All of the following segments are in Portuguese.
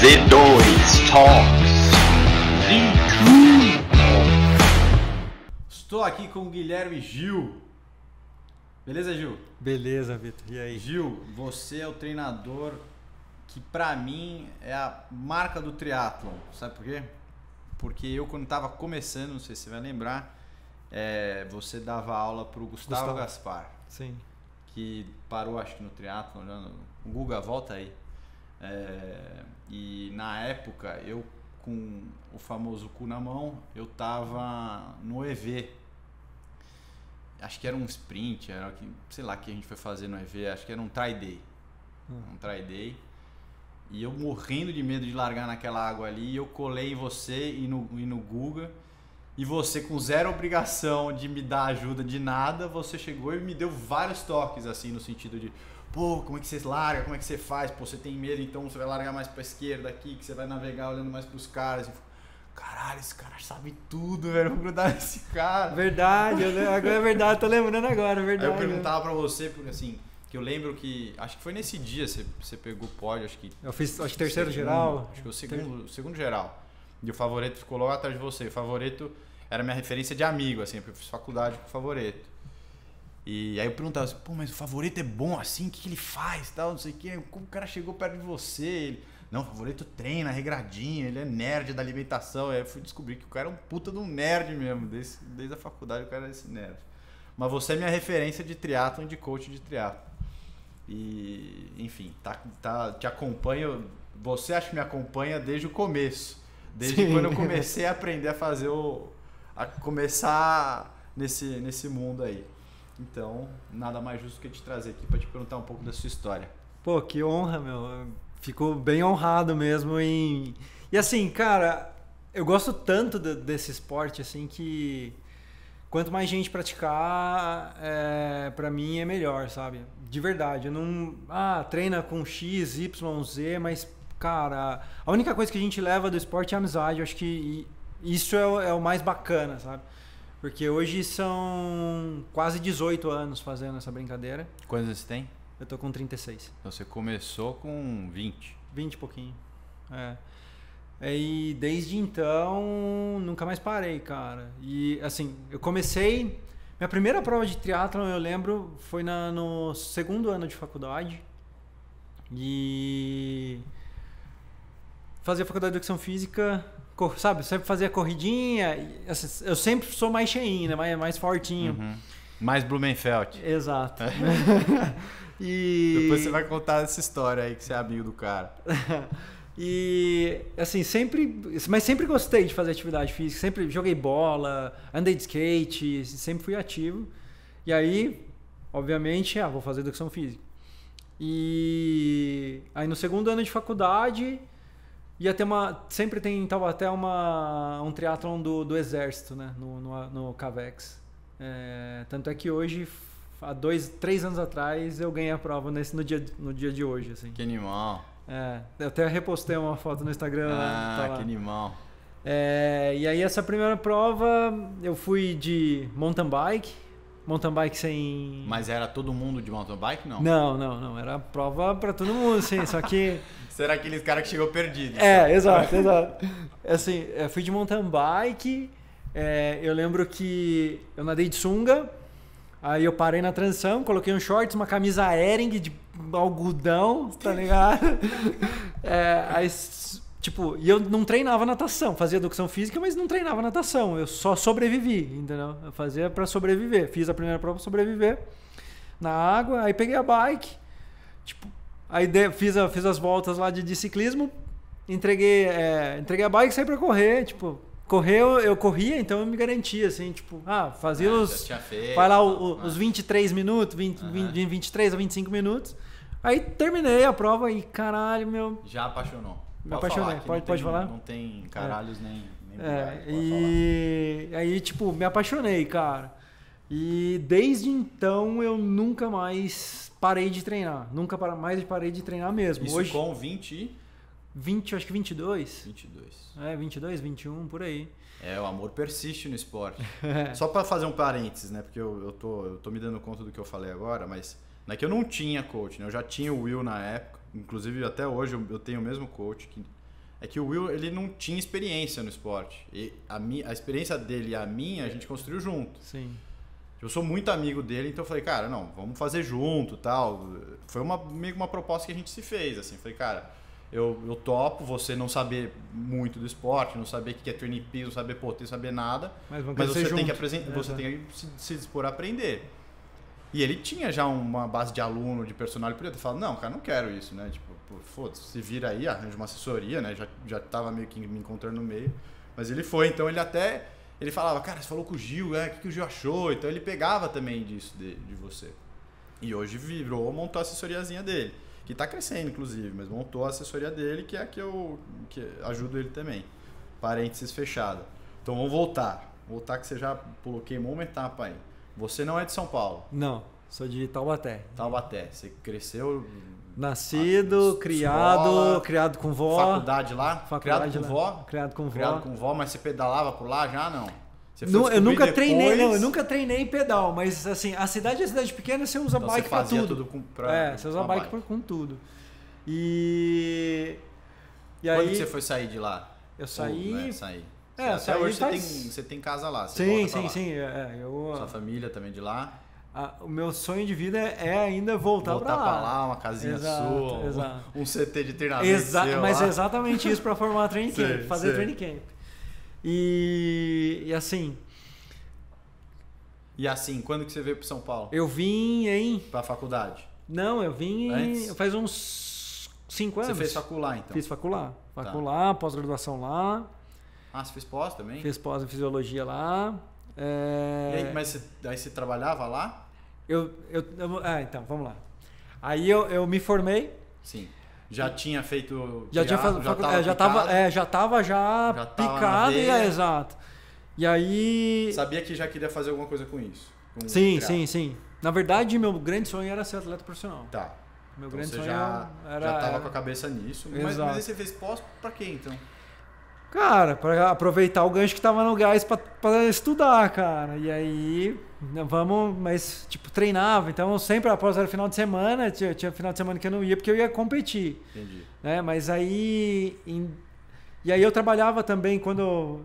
Z2 Talks. Estou aqui com o Guilherme Gil. Beleza, Gil? Beleza, Vitor. E aí? Gil, você é o treinador que para mim é a marca do triatlon. Sabe por quê? Porque eu quando estava começando, não sei se você vai lembrar, é, você dava aula para o Gustavo, Gustavo Gaspar. Sim. Que parou, acho que no triatlon, olhando. Guga, volta aí. É, e na época, eu com o famoso cu na mão, eu tava no EV. Acho que era um sprint, era que, sei lá que a gente foi fazer no EV, acho que era um try day. Hum. Um try day. E eu morrendo de medo de largar naquela água ali, eu colei em você e no, e no Guga. E você, com zero obrigação de me dar ajuda de nada, você chegou e me deu vários toques, assim, no sentido de: pô, como é que você larga, como é que você faz, pô, você tem medo, então você vai largar mais pra esquerda aqui, que você vai navegar olhando mais pros caras. Caralho, esse cara sabe tudo, velho. vou grudar nesse cara. Verdade, agora é verdade, eu tô lembrando agora, verdade. É Aí eu né? perguntava pra você, porque assim, que eu lembro que. Acho que foi nesse dia você, você pegou o pódio, acho que. Eu fiz, acho que terceiro segundo, geral. Acho que o segundo, ter... segundo geral. E o favorito ficou logo atrás de você. O favorito era minha referência de amigo, assim, porque eu fiz faculdade com o e aí eu perguntava assim, pô, mas o favorito é bom assim? O que, que ele faz? Tal, não sei o que. Como o cara chegou perto de você? Ele, não, o favorito treina, regradinho, ele é nerd da alimentação. Aí eu fui descobrir que o cara é um puta de um nerd mesmo. Desde, desde a faculdade o cara é esse nerd. Mas você é minha referência de triatlon, de coach de triatlon. E, enfim, tá, tá, te acompanho. Você acho que me acompanha desde o começo. Desde Sim. quando eu comecei a aprender a fazer o. a começar nesse, nesse mundo aí. Então, nada mais justo que te trazer aqui para te perguntar um pouco da sua história. Pô, que honra, meu. Fico bem honrado mesmo em. E assim, cara, eu gosto tanto de, desse esporte, assim, que quanto mais gente praticar, é, para mim é melhor, sabe? De verdade. Eu não. Ah, treina com X, Y, Z, mas, cara, a única coisa que a gente leva do esporte é a amizade. Eu acho que isso é é o mais bacana, sabe? Porque hoje são quase 18 anos fazendo essa brincadeira. Quantos você tem? Eu tô com 36. Então você começou com 20? 20 e pouquinho. É. é. E desde então nunca mais parei, cara. E assim, eu comecei. Minha primeira prova de triatlon, eu lembro, foi na, no segundo ano de faculdade. E fazia faculdade de educação física sabe, sempre fazia corridinha. Assim, eu sempre sou mais cheinho, né? Mais, mais fortinho. Uhum. Mais Blumenfeld. Exato. É. e... Depois você vai contar essa história aí que você é amigo do cara. e assim, sempre. Mas sempre gostei de fazer atividade física. Sempre joguei bola, andei de skate, sempre fui ativo. E aí, obviamente, ah, vou fazer educação física. E aí no segundo ano de faculdade, Ia ter uma. Sempre tem em então, Taubaté uma, um triatlon do, do Exército, né? No, no, no Cavex. É, tanto é que hoje, há dois, três anos atrás, eu ganhei a prova nesse, no, dia, no dia de hoje. Assim. Que animal. É, eu até repostei uma foto no Instagram. Né, ah, tá que animal. É, e aí essa primeira prova eu fui de mountain bike, mountain bike sem. Mas era todo mundo de mountain bike, não? Não, não, não. Era prova para todo mundo, sim. Só que. Será aqueles cara que chegou perdido? É, exato, exato. É assim, eu fui de mountain bike. É, eu lembro que eu nadei de sunga. Aí eu parei na transição, coloquei um shorts, uma camisa Ering de algodão, tá ligado? É, aí Tipo, e eu não treinava natação, fazia educação física, mas não treinava natação. Eu só sobrevivi, entendeu? Eu fazia para sobreviver. Fiz a primeira prova pra sobreviver na água, aí peguei a bike, tipo, aí de, fiz, a, fiz as voltas lá de, de ciclismo, entreguei, é, entreguei a bike e saí pra correr, tipo, correu eu, corria, então eu me garantia, assim, tipo, ah, fazia ah, os. vai lá o, o, né? os 23 minutos, 20, uhum. 20, 23 a 25 minutos. Aí terminei a prova e caralho, meu. Já apaixonou. Me apaixonei. pode, pode tem, falar? Não tem caralhos é. nem. nem é, e falar. aí, tipo, me apaixonei, cara. E desde então eu nunca mais parei de treinar. Nunca mais parei de treinar mesmo. Isso Hoje, com 20 20, acho que 22. 22. É, 22, 21, por aí. É, o amor persiste no esporte. É. Só para fazer um parênteses, né? Porque eu, eu, tô, eu tô me dando conta do que eu falei agora, mas não é que eu não tinha coach, né? Eu já tinha o Will na época. Inclusive, até hoje eu, tenho o mesmo coach que é que o Will ele não tinha experiência no esporte. E a, minha, a experiência dele e a minha a gente construiu junto. Sim. Eu sou muito amigo dele, então eu falei, cara, não, vamos fazer junto tal. Foi uma, meio que uma proposta que a gente se fez, assim. Falei, cara, eu, eu topo você não saber muito do esporte, não saber o que é turnip, não saber poder saber nada. Mas, mas você, junto. tem que apresentar é, você é. tem que se, se dispor a aprender. E ele tinha já uma base de aluno, de personal, ele podia ter falado, não, cara, não quero isso, né? Tipo, foda-se, se vira aí, arranja uma assessoria, né? Já, já tava meio que me encontrando no meio. Mas ele foi, então ele até. Ele falava, cara, você falou com o Gil, é, o que, que o Gil achou? Então ele pegava também disso de, de você. E hoje virou, montou a assessoriazinha dele. Que tá crescendo, inclusive, mas montou a assessoria dele, que é a que eu que ajudo ele também. Parênteses fechada. Então vamos voltar. Voltar que você já pulou, queimou uma etapa aí. Você não é de São Paulo? Não, sou de Taubaté. Taubaté. Você cresceu. Nascido, a... Ah, criado, escola, criado com vó. Faculdade lá? Faculdade criado com lá. vó? Criado com vó. Criado com vó, mas você pedalava por lá já? Não. Não, eu nunca depois... treinei, não, eu nunca treinei pedal, mas assim, a cidade é cidade pequena, você usa então, bike para tudo. tudo com, pra, é, você usa bike, bike. com tudo. E e Quando aí Quando você foi sair de lá? Eu saí, Ou, né, saí. É, até hoje você, tem, você tem casa lá. sim, sim, lá. sim. É, é, eu... Sua família também de lá. Ah, o meu sonho de vida é ainda voltar, voltar para lá. Voltar para lá, uma casinha exato, sua, exato. Um, um CT de treinamento. Exa mas lá. exatamente isso para formar training camp, fazer sei. training camp. E, e, assim. E assim, quando que você veio para São Paulo? Eu vim em. Para faculdade? Não, eu vim Antes? faz uns 5 anos. Você fez facular então? Fiz facular. Facular, tá. pós-graduação lá. Ah, você fez pós também? Fez pós em fisiologia lá. É... Aí, mas você, aí você trabalhava lá? Eu, eu, eu, ah, então, vamos lá. Aí eu, eu me formei. Sim. Já tinha feito. Já tinha feito. Já estava é, já é, já, tava já, já picado é, exato. E aí. Sabia que já queria fazer alguma coisa com isso. Com sim, sim, sim. Na verdade, meu grande sonho era ser atleta profissional. Tá. Meu então grande sonho já, era. Já estava com a cabeça nisso. Mas, mas aí você fez pós pra quê então? Cara, para aproveitar o gancho que tava no gás para estudar, cara. E aí, vamos, mas tipo, treinava. Então, sempre após o final de semana, tinha, tinha final de semana que eu não ia porque eu ia competir. Entendi. Né? Mas aí em, e aí eu trabalhava também quando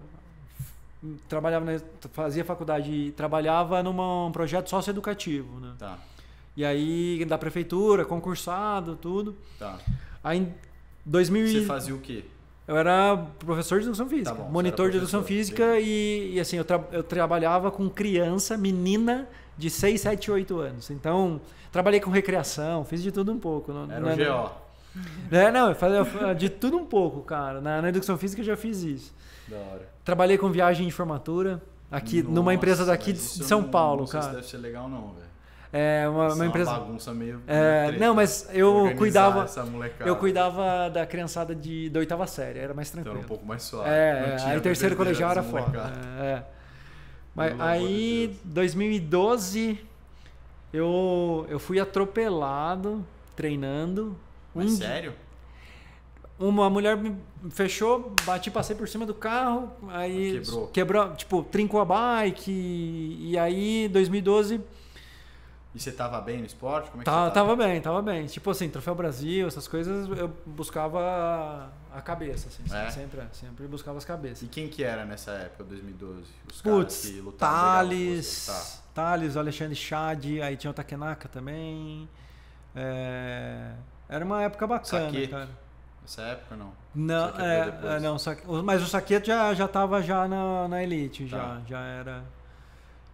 trabalhava fazia faculdade, trabalhava num um projeto socioeducativo, né? Tá. E aí da prefeitura, concursado, tudo. Tá. Aí 2000 Você fazia o quê? Eu era professor de educação física, tá bom, monitor de educação física e, e, assim, eu, tra eu trabalhava com criança, menina de 6, 7, 8 anos. Então, trabalhei com recreação, fiz de tudo um pouco. era não, um GO. É, não, eu fazia de tudo um pouco, cara. Na, na educação física eu já fiz isso. Da hora. Trabalhei com viagem de formatura aqui Nossa, numa empresa daqui de São não, Paulo, não cara. Isso deve ser legal não, velho. É uma, uma é empresa. Uma bagunça meio. É, não, mas eu cuidava. Eu cuidava da criançada de, da oitava série, era mais então tranquilo. Então, um pouco mais suave. É, aí terceiro colegial era foda. É, é. Mas, aí, de 2012, eu, eu fui atropelado treinando. Mas um sério? Uma mulher me fechou, bati, passei por cima do carro, aí quebrou, quebrou tipo, trincou a bike. E aí, 2012 e você tava bem no esporte? Como é que tava, tá, tava? tava bem, tava bem. Tipo assim, Troféu Brasil, essas coisas, eu buscava a cabeça, assim. É? Sempre, sempre buscava as cabeças. E quem que era nessa época, 2012? Os Puts, caras que lutavam Thales, tá. Thales, Alexandre Chad, aí tinha o Takenaka também. É... Era uma época bacana, Saquete. cara. Essa época não? Não, é, é, é não mas o Saqueto já, já tava já na, na elite, tá. já, já era...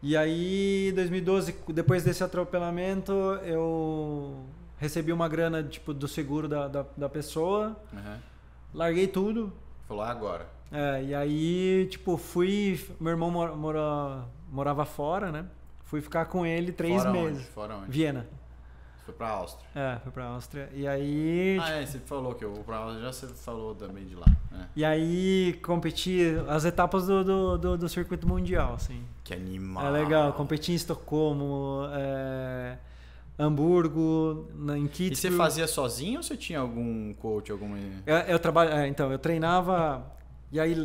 E aí, 2012, depois desse atropelamento, eu recebi uma grana tipo do seguro da, da, da pessoa. Uhum. Larguei tudo. Falou ah, agora. É, e aí, tipo, fui. Meu irmão mora, mora, morava fora, né? Fui ficar com ele três fora meses. Onde? Fora onde? Viena. Foi pra Áustria. É, foi pra Áustria. E aí. Ah, tipo... é, você falou que eu vou pra Áustria, já você falou também de lá. Né? E aí competi as etapas do, do, do, do, circuito mundial, assim. Que animal. É legal, competi em Estocolmo, é... Hamburgo, em Kitzbühel. E você fazia sozinho ou você tinha algum coach, alguma. Eu, eu trabalho, é, então, eu treinava. E aí,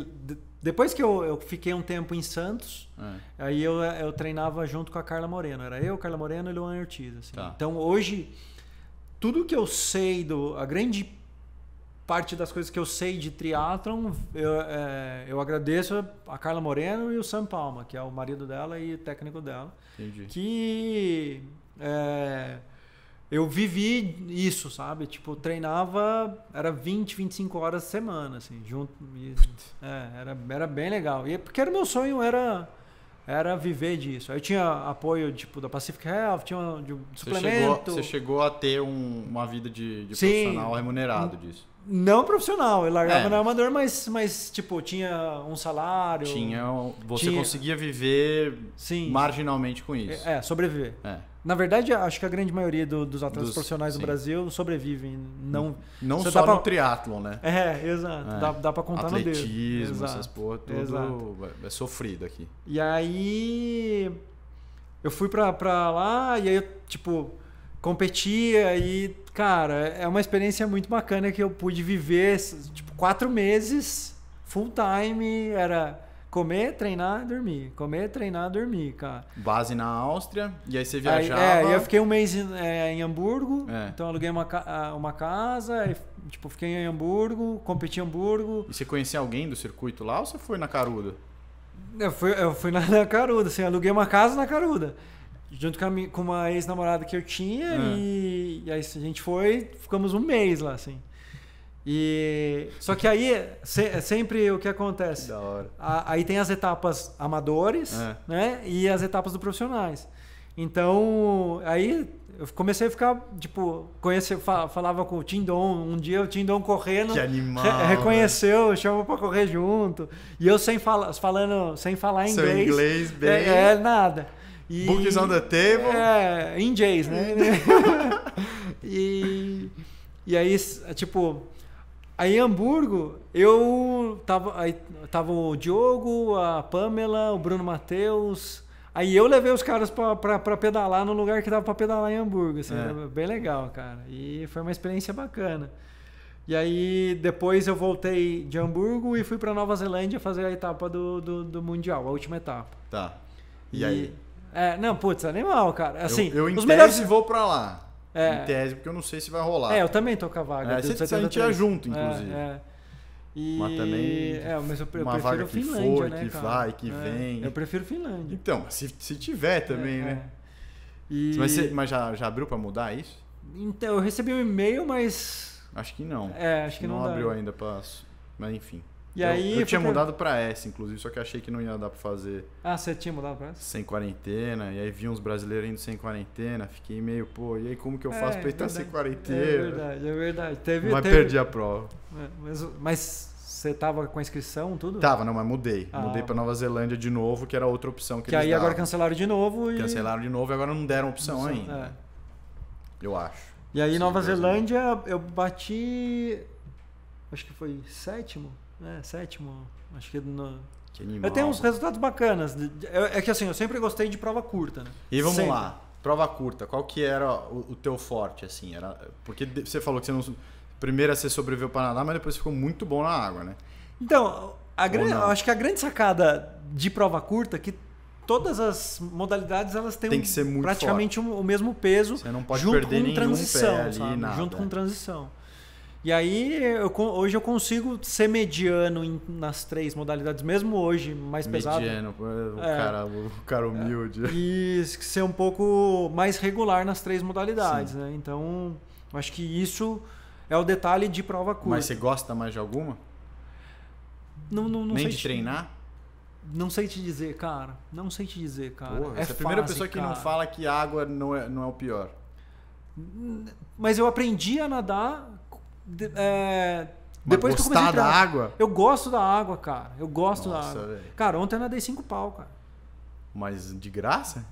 depois que eu, eu fiquei um tempo em Santos, é. aí eu, eu treinava junto com a Carla Moreno. Era eu, Carla Moreno e Luan Ortiz. Assim. Tá. Então hoje, tudo que eu sei, do, a grande parte das coisas que eu sei de triatlon, eu, é, eu agradeço a Carla Moreno e o Sam Palma, que é o marido dela e técnico dela. Entendi. Que. É, eu vivi isso, sabe? Tipo, treinava, era 20, 25 horas semana, assim, junto. E, é, era, era bem legal. E é porque era meu sonho, era era viver disso. Eu tinha apoio tipo da Pacific Health, tinha de suplemento você Chegou, você chegou a ter um, uma vida de, de Sim, profissional remunerado disso? Não profissional, eu largava é. na amador, mas, mas tipo, tinha um salário. Tinha, você tinha. conseguia viver Sim. marginalmente com isso. É, sobreviver. É. Na verdade, acho que a grande maioria do, dos atletas dos, profissionais sim. do Brasil sobrevivem. Não, não só pra... no triatlon, né? É, exato. É. Dá, dá pra contar Atletismo, no dedo. Atletismo, essas porra, tudo exato. é sofrido aqui. E aí... Eu fui pra, pra lá e aí eu, tipo, competia e, cara, é uma experiência muito bacana que eu pude viver, tipo, quatro meses, full time, era Comer, treinar, dormir. Comer, treinar, dormir, cara. Base na Áustria, e aí você viajava. Aí, é, eu fiquei um mês em, é, em Hamburgo, é. então aluguei uma, uma casa, e, tipo, fiquei em Hamburgo, competi em Hamburgo. E você conhecia alguém do circuito lá ou você foi na Caruda? Eu fui, eu fui na, na Caruda, assim, aluguei uma casa na Caruda. Junto com, a, com uma ex-namorada que eu tinha, é. e, e aí a gente foi, ficamos um mês lá, assim. E só que aí se, é sempre o que acontece? Da hora. A, aí tem as etapas amadores, é. né? E as etapas do profissionais. Então, aí eu comecei a ficar, tipo, conhecer, falava com o Tindom, Um dia o Tindom correndo. Que animal, re reconheceu, né? chamou pra correr junto. E eu sem falar, falando, sem falar Seu inglês. inglês bem. É, é nada. E, Books on the table. É, em jays, né? e, e aí, tipo, Aí em Hamburgo, eu tava, aí, tava o Diogo, a Pamela, o Bruno Matheus. Aí eu levei os caras pra, pedalar no lugar que dava pra pedalar em Hamburgo. Assim, é. Bem legal, cara. E foi uma experiência bacana. E aí depois eu voltei de Hamburgo e fui pra Nova Zelândia fazer a etapa do, do, do Mundial, a última etapa. Tá. E, e aí? É, não, putz, animal, cara. Assim, eu, eu os melhores voo pra lá. É. Em tese, porque eu não sei se vai rolar. É, eu também tô com a vaga. É, se, a gente ia junto, inclusive. É, é, e... Mas também. É, mas eu, eu uma vaga que Finlândia, foi, né, que cara? vai, que é. vem. Eu prefiro Finlândia. Então, se, se tiver também, é, né? E... Mas, você, mas já, já abriu para mudar isso? Então, eu recebi um e-mail, mas. Acho que não. É, acho que não. Não dá. abriu ainda para. Mas enfim. E eu, aí. Eu tinha mudado pra S, inclusive, só que achei que não ia dar pra fazer. Ah, você tinha mudado pra S? Sem quarentena. E aí vi uns brasileiros indo sem quarentena. Fiquei meio, pô, e aí como que eu é, faço é, pra estar sem quarentena? É verdade, é verdade. Teve, mas teve... perdi a prova. É, mas, mas você tava com a inscrição, tudo? Tava, não, mas mudei. Ah, mudei pra Nova Zelândia de novo, que era outra opção que, que aí davam. agora cancelaram de novo e. Cancelaram de novo e agora não deram opção não, ainda. É. Eu acho. E aí, Nova Zelândia, eu bati. Acho que foi sétimo. É, sétimo. Acho que no, eu tenho uns resultados bacanas. É, é que assim, eu sempre gostei de prova curta, né? E vamos sempre. lá. Prova curta, qual que era o, o, teu forte, assim? Era, porque você falou que você não. Primeiro você sobreviveu para nadar, mas depois você ficou muito bom na água, né? Então, a grande, acho que a grande sacada de prova curta é que todas as modalidades elas têm Tem que ser muito praticamente o mesmo peso. Você não pode junto perder com nenhum transição, pé ali, sabe? Nada. Junto com transição. E aí, eu, hoje eu consigo ser mediano em, nas três modalidades, mesmo hoje, mais pesado. Mediano, é, o, é, cara, o cara humilde. É, e ser um pouco mais regular nas três modalidades, Sim. né? Então, acho que isso é o detalhe de prova curta. Mas você gosta mais de alguma? Não, não, não Nem de te... treinar? Não sei te dizer, cara. Não sei te dizer, cara. Porra, é essa é a primeira pessoa cara. que não fala que água não é, não é o pior. Mas eu aprendi a nadar de, é, depois que eu comecei a entrar, da água? Eu gosto da água, cara. Eu gosto Nossa, da água. Véio. Cara, ontem eu nadei cinco pau, cara. Mas de graça?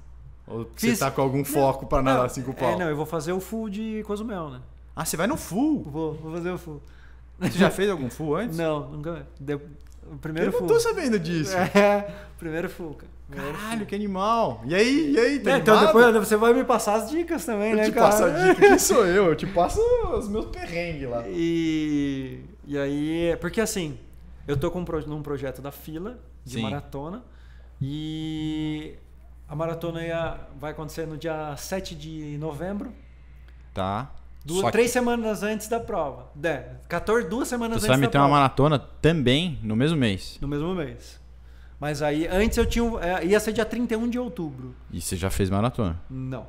Ou Fiz... você tá com algum foco para pra nadar não, cinco pau? É, não, eu vou fazer o full de Cozumel, né? Ah, você vai no full? Vou, vou fazer o full. Você já fez algum full antes? Não, nunca. De... O primeiro eu full. Eu não tô sabendo disso. É, primeiro full, cara. Caralho, que animal! E aí, e aí, tá é, Então depois você vai me passar as dicas também, eu né, te cara? passo a dica, quem sou eu? Eu te passo os meus perrengues lá. E, e aí, porque assim, eu tô com um, num projeto da fila de Sim. maratona e a maratona ia, vai acontecer no dia 7 de novembro. Tá. Duas, que... Três semanas antes da prova. É, 14, duas semanas antes da prova. Você vai meter uma maratona também no mesmo mês? No mesmo mês. Mas aí, antes eu tinha. É, ia ser dia 31 de outubro. E você já fez maratona? Não.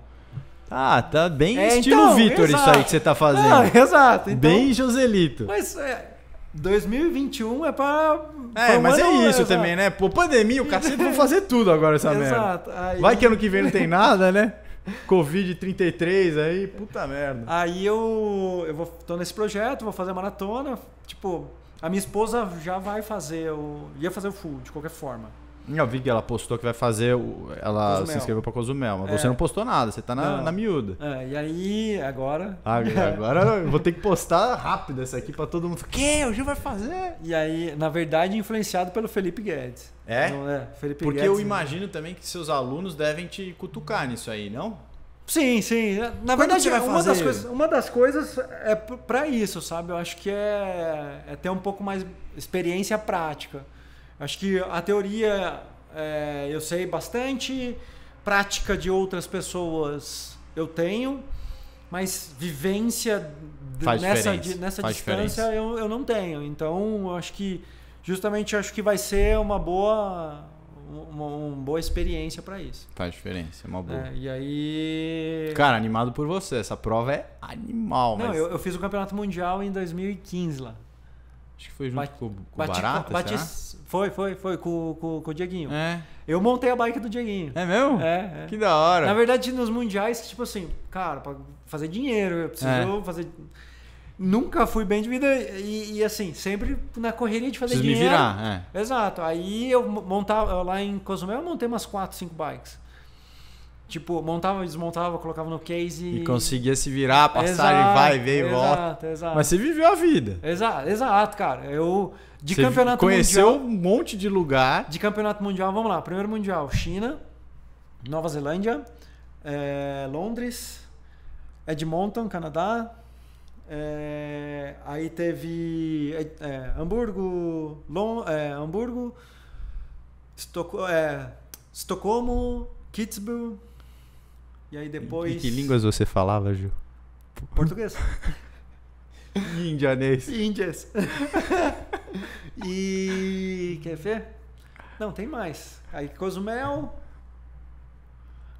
Ah, tá bem é, estilo então, Vitor isso aí que você tá ah, fazendo. exato. Então, bem Joselito. Mas é, 2021 é pra. É, mas é isso exato. também, é. né? Pô, pandemia, o cacete vão fazer tudo agora essa merda. Exato. Aí... Vai que ano que vem não tem nada, né? Covid 33 aí, puta merda. Aí eu, eu vou, tô nesse projeto, vou fazer maratona, tipo, a minha esposa já vai fazer o. ia fazer o full, de qualquer forma. Eu vi que ela postou que vai fazer. O, ela Cozumel. se inscreveu pra Cozumel, mas é. você não postou nada, você tá na, na miúda. É, e aí, agora. Ah, agora eu vou ter que postar rápido essa aqui pra todo mundo. Que? O Gil vai fazer? E aí, na verdade, influenciado pelo Felipe Guedes. É? Não, é Felipe Porque Guedes, eu é. imagino né? também que seus alunos devem te cutucar nisso aí, não? Sim, sim. Na Quando verdade, uma fazer... das, coisas, uma das coisas é para isso, sabe? Eu acho que é, é ter um pouco mais experiência prática. Eu acho que a teoria é, eu sei bastante, prática de outras pessoas eu tenho, mas vivência Faz nessa, di, nessa Faz distância eu, eu não tenho. Então, eu acho que justamente acho que vai ser uma boa uma, uma boa experiência para isso. Faz diferença, é uma boa. É, e aí. Cara, animado por você, essa prova é animal. Não, mas... eu, eu fiz o campeonato mundial em 2015 lá. Acho que foi junto com, com o Barata, Foi, foi, foi, com, com, com o Dieguinho. É. Eu montei a bike do Dieguinho. É mesmo? É, é. Que da hora. Na verdade, nos mundiais, tipo assim, cara, pra fazer dinheiro, eu preciso é. fazer nunca fui bem de vida e, e, assim, sempre na correria de fazer Preciso dinheiro. me virar, é. Exato. Aí eu montava, lá em Cozumel eu montei umas 4, 5 bikes. Tipo, montava, desmontava, colocava no case. E conseguia se virar, passar exato, e vai, vem e volta. Exato, exato. Mas você viveu a vida. Exato, exato, cara. Eu. De você campeonato conheceu mundial. Conheceu um monte de lugar. De campeonato mundial, vamos lá. Primeiro mundial, China, Nova Zelândia, é, Londres, Edmonton, Canadá, é, aí teve é, é, Hamburgo, Lon, é, Hamburgo, Estoco, é, Estocolmo, Kitzbühel. E aí depois. E, que línguas você falava, Ju Português. Indianês. Índias. e. Quer ver? Não, tem mais. Aí Cozumel.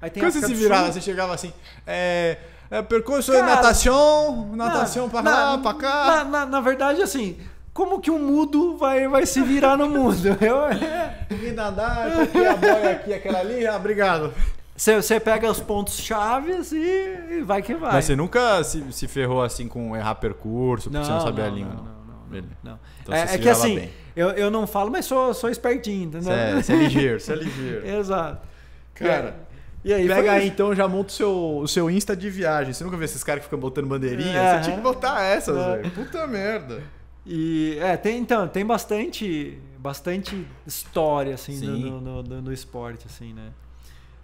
Aí tem Quando você se virava, você chegava assim. É... É, percurso Cara, natação, natação para lá, para cá. Na, na, na, verdade, assim, como que um mudo vai, vai se virar no mundo? Eu, é... E nadar, a boia é aqui, aquela ali, ah, obrigado. Você pega os pontos chaves e, e, vai que vai. Mas você nunca se, se ferrou assim com errar percurso, porque não, você não sabia a língua. Não, não, não. não, não. Então é, é que assim, eu, eu não falo, mas sou, sou espertinho, entendeu? Você é, é ligeiro, você é ligeiro. Exato. Cara, é, e aí, Pega aí, então, já monta o seu, o seu Insta de viagem. Você nunca vê esses caras que ficam botando bandeirinha? É, você tinha que botar essas, é. velho. Puta merda. E, é, tem, então, tem bastante, bastante história, assim, no, no, no, no, esporte, assim, né?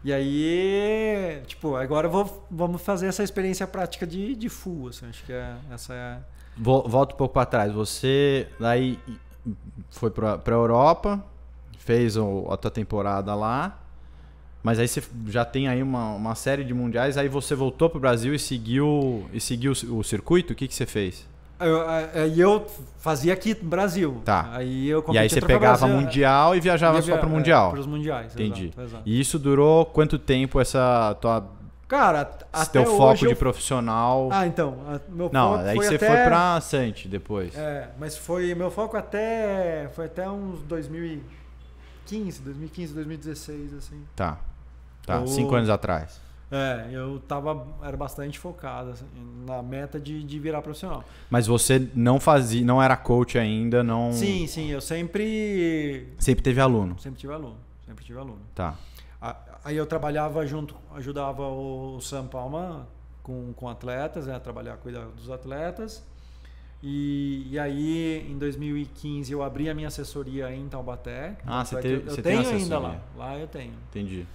E aí, tipo, agora vou, vamos fazer essa experiência prática de, de full, assim, acho que é, essa é... Volto um pouco para trás. Você, daí, foi para a Europa, fez a tua temporada lá, mas aí você já tem aí uma, uma série de mundiais, aí você voltou para o Brasil e seguiu, e seguiu o circuito? O que, que você fez? aí é, eu, é, é, eu, fazia aqui no Brasil. Tá. Aí eu e aí você pegava Brasil, mundial e viajava via, só para o mundial. É, para os mundiais. Entendi. Exato, exato. E isso durou quanto tempo essa tua Cara, até teu foco eu... de profissional. Ah, então, meu Não, foco aí foi você até... foi para Sante depois. É, mas foi meu foco até foi até uns 2015, 2015, 2016 assim. Tá. Tá, cinco anos atrás. É, eu tava, era bastante focado assim, na meta de, de virar profissional. Mas você não fazia, não era coach ainda, não... Sim, sim, eu sempre... Sempre teve aluno? Sempre tive aluno, sempre tive aluno. Tá. Aí eu trabalhava junto, ajudava o Sam Palma com, com atletas, né, a trabalhar, cuidar dos atletas. E, e, aí, em 2015, eu abri a minha assessoria em Taubaté. Ah, você, é teve, eu, eu você tenho tem ainda lá. Lá eu tenho. Entendi.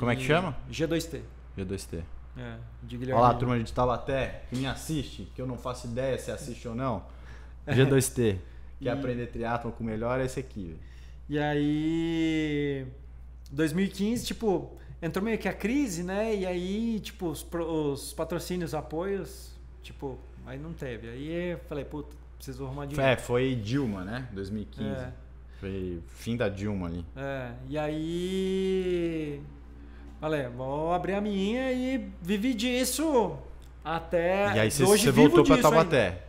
Como é que chama? G2T. G2T. É, de Guilherme. Olá, turma de Taubaté, que me assiste, que eu não faço ideia se assiste ou não. G2T. Quer e... aprender triatlon com o melhor é esse aqui. E aí. 2015, tipo, entrou meio que a crise, né? E aí, tipo, os, os patrocínios, apoios, tipo, aí não teve. Aí eu falei, puta, preciso arrumar dinheiro. É, foi Dilma, né? 2015. É. Foi fim da Dilma ali. É, e aí Falei, vou abrir a minha e vivi disso até. E aí você, hoje voltou para Taubaté?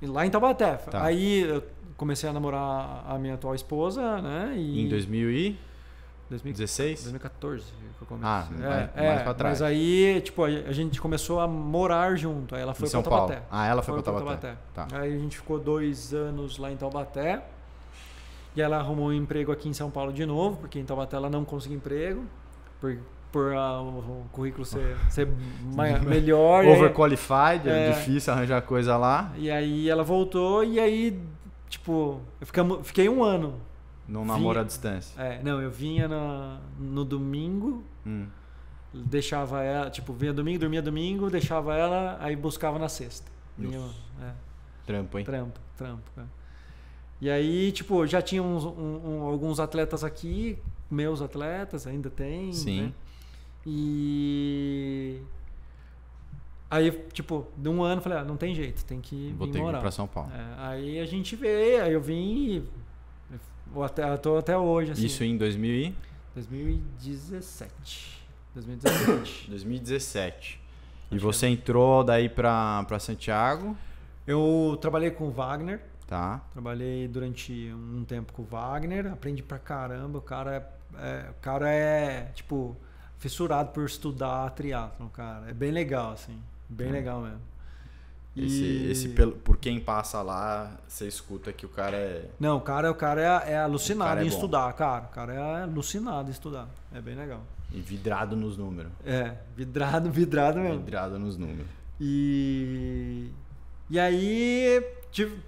Lá em Taubaté. Tá. Aí eu comecei a namorar a minha atual esposa, né? E... Em 2016? 2014 que eu comecei. Ah, é, é, mais pra trás. Mas aí, tipo, a gente começou a morar junto. Aí ela foi em São pra Taubaté. Paulo. Ah, ela foi, foi pra Taubaté. Taubaté. Tá. Aí a gente ficou dois anos lá em Taubaté. E ela arrumou um emprego aqui em São Paulo de novo, porque em Taubaté ela não conseguiu emprego. Por por uh, o currículo ser, ser melhor. Né? Overqualified, é, é difícil arranjar coisa lá. E aí ela voltou e aí, tipo, eu fiquei, fiquei um ano. Num namoro à distância. É, não, eu vinha na, no domingo, hum. deixava ela, tipo, vinha domingo, dormia domingo, deixava ela, aí buscava na sexta. Vinha, é. Trampo, hein? Trampo, trampo. É. E aí, tipo, já tinha uns, um, um, alguns atletas aqui, meus atletas, ainda tem, Sim. Né? E. Aí, tipo, de um ano, falei, ah, não tem jeito, tem que Vou vir morar. Que ir pra São Paulo. É, aí a gente veio, aí eu vim e. Eu até, eu tô até hoje, assim. Isso em 2000 e... 2017. 2017. 2017. E é você entrou daí pra, pra Santiago? Eu trabalhei com o Wagner. Tá. Trabalhei durante um tempo com o Wagner. Aprendi pra caramba. O cara é, é o cara é tipo fissurado por estudar triatlon, cara. É bem legal, assim. Bem é. legal mesmo. Esse, e... esse pelo, por quem passa lá, você escuta que o cara é. Não, o cara, o cara é, é alucinado cara é em é estudar, cara. O cara é alucinado em estudar. É bem legal. E vidrado nos números. É, vidrado, vidrado mesmo. Vidrado nos números. E. E aí, tive,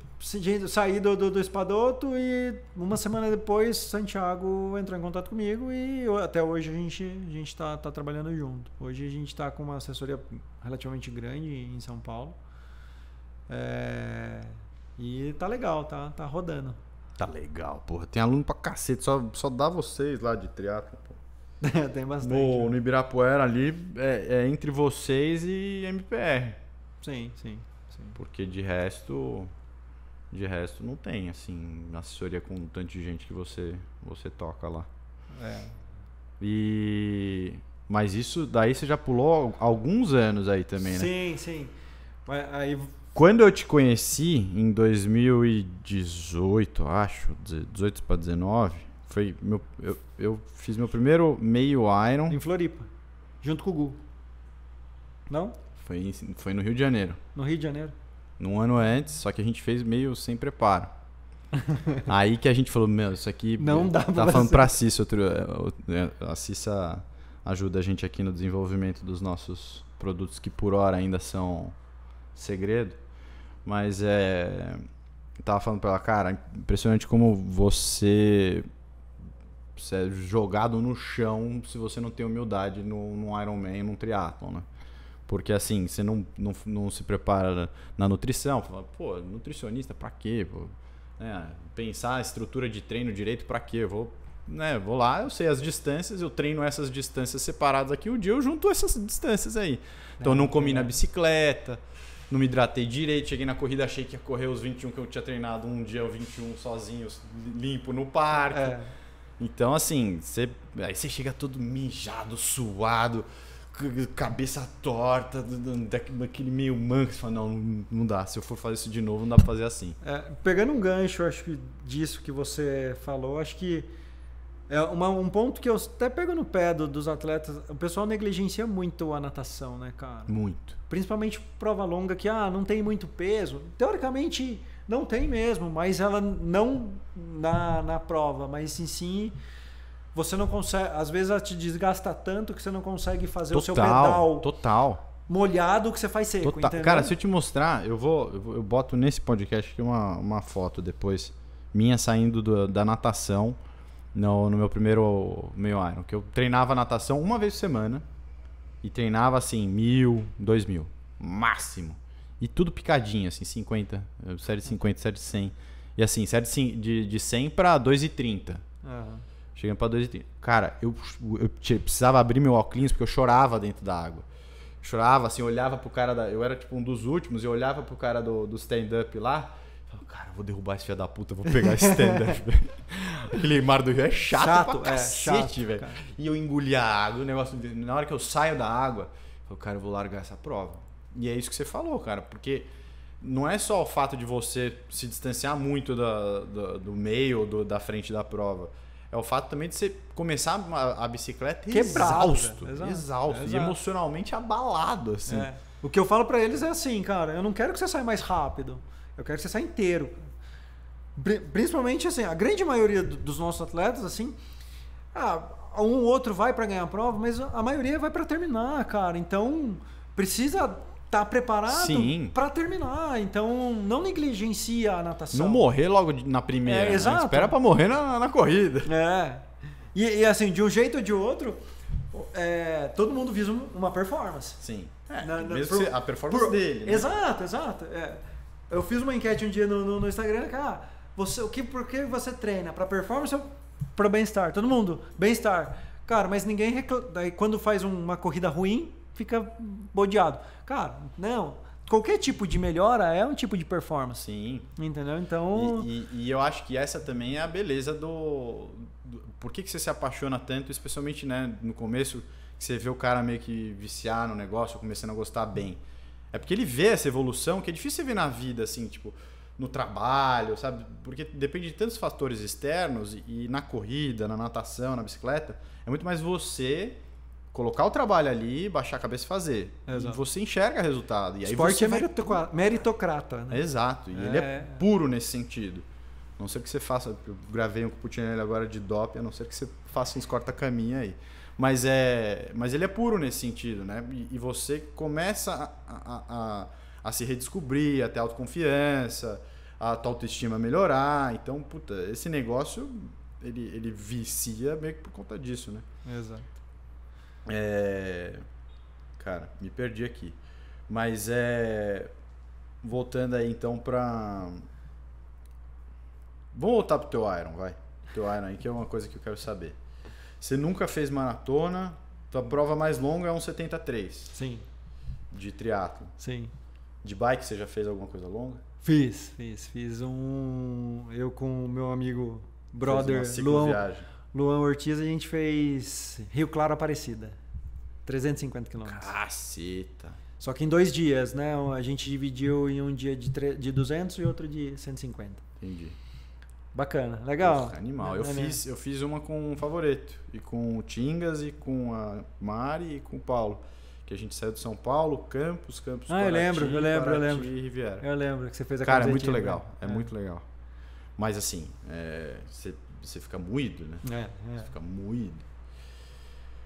saí do, do, do Espadoto e uma semana depois Santiago entrou em contato comigo e até hoje a gente a gente está tá trabalhando junto. Hoje a gente está com uma assessoria relativamente grande em São Paulo é, e tá legal, tá tá rodando. Tá legal, porra. Tem aluno pra cacete, só, só dá vocês lá de triatlo, Tem bastante. No, né? no Ibirapuera ali é, é entre vocês e MPR. Sim, sim, sim. Porque de resto de resto, não tem, assim, assessoria com um tanto de gente que você, você toca lá. É. E... Mas isso, daí você já pulou alguns anos aí também, sim, né? Sim, sim. Aí... Quando eu te conheci, em 2018, acho, 18 para 19, foi meu, eu, eu fiz meu primeiro meio Iron. Em Floripa, junto com o Gu. Não? Foi, foi no Rio de Janeiro. No Rio de Janeiro num ano antes, só que a gente fez meio sem preparo. Aí que a gente falou, meu, isso aqui não dá tá pra falando ser. pra Cissa, outro, é, é, a Cissa ajuda a gente aqui no desenvolvimento dos nossos produtos que por hora ainda são segredo, mas é tava falando pra ela, cara, impressionante como você você é jogado no chão se você não tem humildade no, Iron Ironman, num triatlon, né? Porque assim, você não, não, não se prepara na nutrição. Fala, pô, nutricionista, pra quê? Pô? É, né, pensar a estrutura de treino direito, pra quê? vou, né, vou lá, eu sei as distâncias, eu treino essas distâncias separadas aqui, um dia eu junto essas distâncias aí. Então não comi na bicicleta, não me hidratei direito, cheguei na corrida, achei que ia correr os 21 que eu tinha treinado, um dia o 21 sozinho, limpo no parque. É. Então, assim, você, aí você chega todo mijado, suado cabeça torta, daquele meio manco. Você fala, não, não dá. Se eu for fazer isso de novo, não dá pra fazer assim. É, pegando um gancho, acho que disso que você falou, acho que é uma, um ponto que eu até pego no pé do, dos atletas. O pessoal negligencia muito a natação, né, cara? Muito. Principalmente prova longa que, ah, não tem muito peso. Teoricamente, não tem mesmo, mas ela não na, na prova, mas sim, sim você não consegue. Às vezes ela te desgasta tanto que você não consegue fazer total, o seu pedal. Total. Molhado que você faz seco. Total. Entendeu? Cara, se eu te mostrar, eu vou. Eu boto nesse podcast aqui uma, uma foto depois. Minha saindo do, da natação no, no meu primeiro meio Iron. Que eu treinava natação uma vez por semana. E treinava assim, mil, dois mil. Máximo. E tudo picadinho, assim, 50. Série 50, série 100. E assim, série de, de 100 pra 2,30. Aham. Uhum. Chegando pra 2,30. Cara, eu, eu precisava abrir meu óculos porque eu chorava dentro da água. chorava, assim, olhava pro cara da. Eu era tipo um dos últimos, eu olhava pro cara do, do stand-up lá. Falava, cara, vou derrubar esse filho da puta, vou pegar esse stand-up. Aquele mar do Rio é chato, chato pra é, cacete, é, velho. E eu engolia a água, o negócio. Na hora que eu saio da água, eu falo, cara, eu vou largar essa prova. E é isso que você falou, cara, porque não é só o fato de você se distanciar muito da, do, do meio ou da frente da prova é o fato também de você começar a, a bicicleta Quebrado, exausto, né? exausto, exausto e emocionalmente abalado, assim. É. O que eu falo para eles é assim, cara, eu não quero que você saia mais rápido, eu quero que você saia inteiro. Principalmente assim, a grande maioria dos nossos atletas, assim, ah, um ou outro vai para ganhar a prova, mas a maioria vai para terminar, cara. Então precisa tá preparado para terminar. Então, não negligencia a natação. Não morrer logo na primeira. É, exato. Espera para morrer na, na, corrida. É. E, e, assim, de um jeito ou de outro, é, todo mundo visa uma performance. Sim. É, na, na, mesmo por, a performance por, dele. Né? Exato, exato. É. Eu fiz uma enquete um dia no, no, no Instagram, cara, ah, você, o que, por que você treina? Para performance ou para bem-estar? Todo mundo, bem-estar. Cara, mas ninguém reclama. Daí quando faz uma corrida ruim, fica bodeado. Cara, não. Qualquer tipo de melhora é um tipo de performance. Sim. Entendeu? Então. E, e, e eu acho que essa também é a beleza do. do por que, que você se apaixona tanto, especialmente né, no começo, que você vê o cara meio que viciar no negócio, começando a gostar bem. É porque ele vê essa evolução que é difícil você ver na vida, assim, tipo, no trabalho, sabe? Porque depende de tantos fatores externos e, e na corrida, na natação, na bicicleta, é muito mais você colocar o trabalho ali, baixar a cabeça e fazer. Exato. E você enxerga resultado. E aí Esporte você é meritocrata. meritocrata né? Exato. E é. ele é puro nesse sentido. A não ser que você faça. Eu gravei um Putinelli agora de DOP, a não ser que você faça uns corta-caminho aí. Mas, é, mas ele é puro nesse sentido, né? E, e você começa a, a, a, a, se redescobrir, a ter autoconfiança, a tua autoestima melhorar. Então, puta, esse negócio ele, ele vicia meio que por conta disso, né? Exato. É... Cara, me perdi aqui. Mas é. Voltando aí então pra. Vamos voltar pro teu Iron, vai. Teu Iron aí, que é uma coisa que eu quero saber. Você nunca fez maratona, tua prova mais longa é um 73. Sim. De triatlo. Sim. De bike você já fez alguma coisa longa? Fiz, fiz, fiz um eu com o meu amigo brother Luan, Luan Ortiz, a gente fez Rio Claro Aparecida. 350 quilômetros. Caceta. Só que em dois dias, né? A gente dividiu em um dia de, tre... de 200 e outro de 150. Entendi. Bacana, legal. Poxa, animal. É, eu, é fiz, eu fiz uma com o Favoreto, e com o Tingas, e com a Mari, e com o Paulo. Que a gente saiu de São Paulo, Campos, Campos, Ah, Paraty, eu lembro, eu lembro, Paraty, eu lembro. E Riviera. Eu lembro que você fez a Cara, é muito legal, é, é, muito legal. Mas assim, é, você você fica moído, né? É, é. Você fica moído.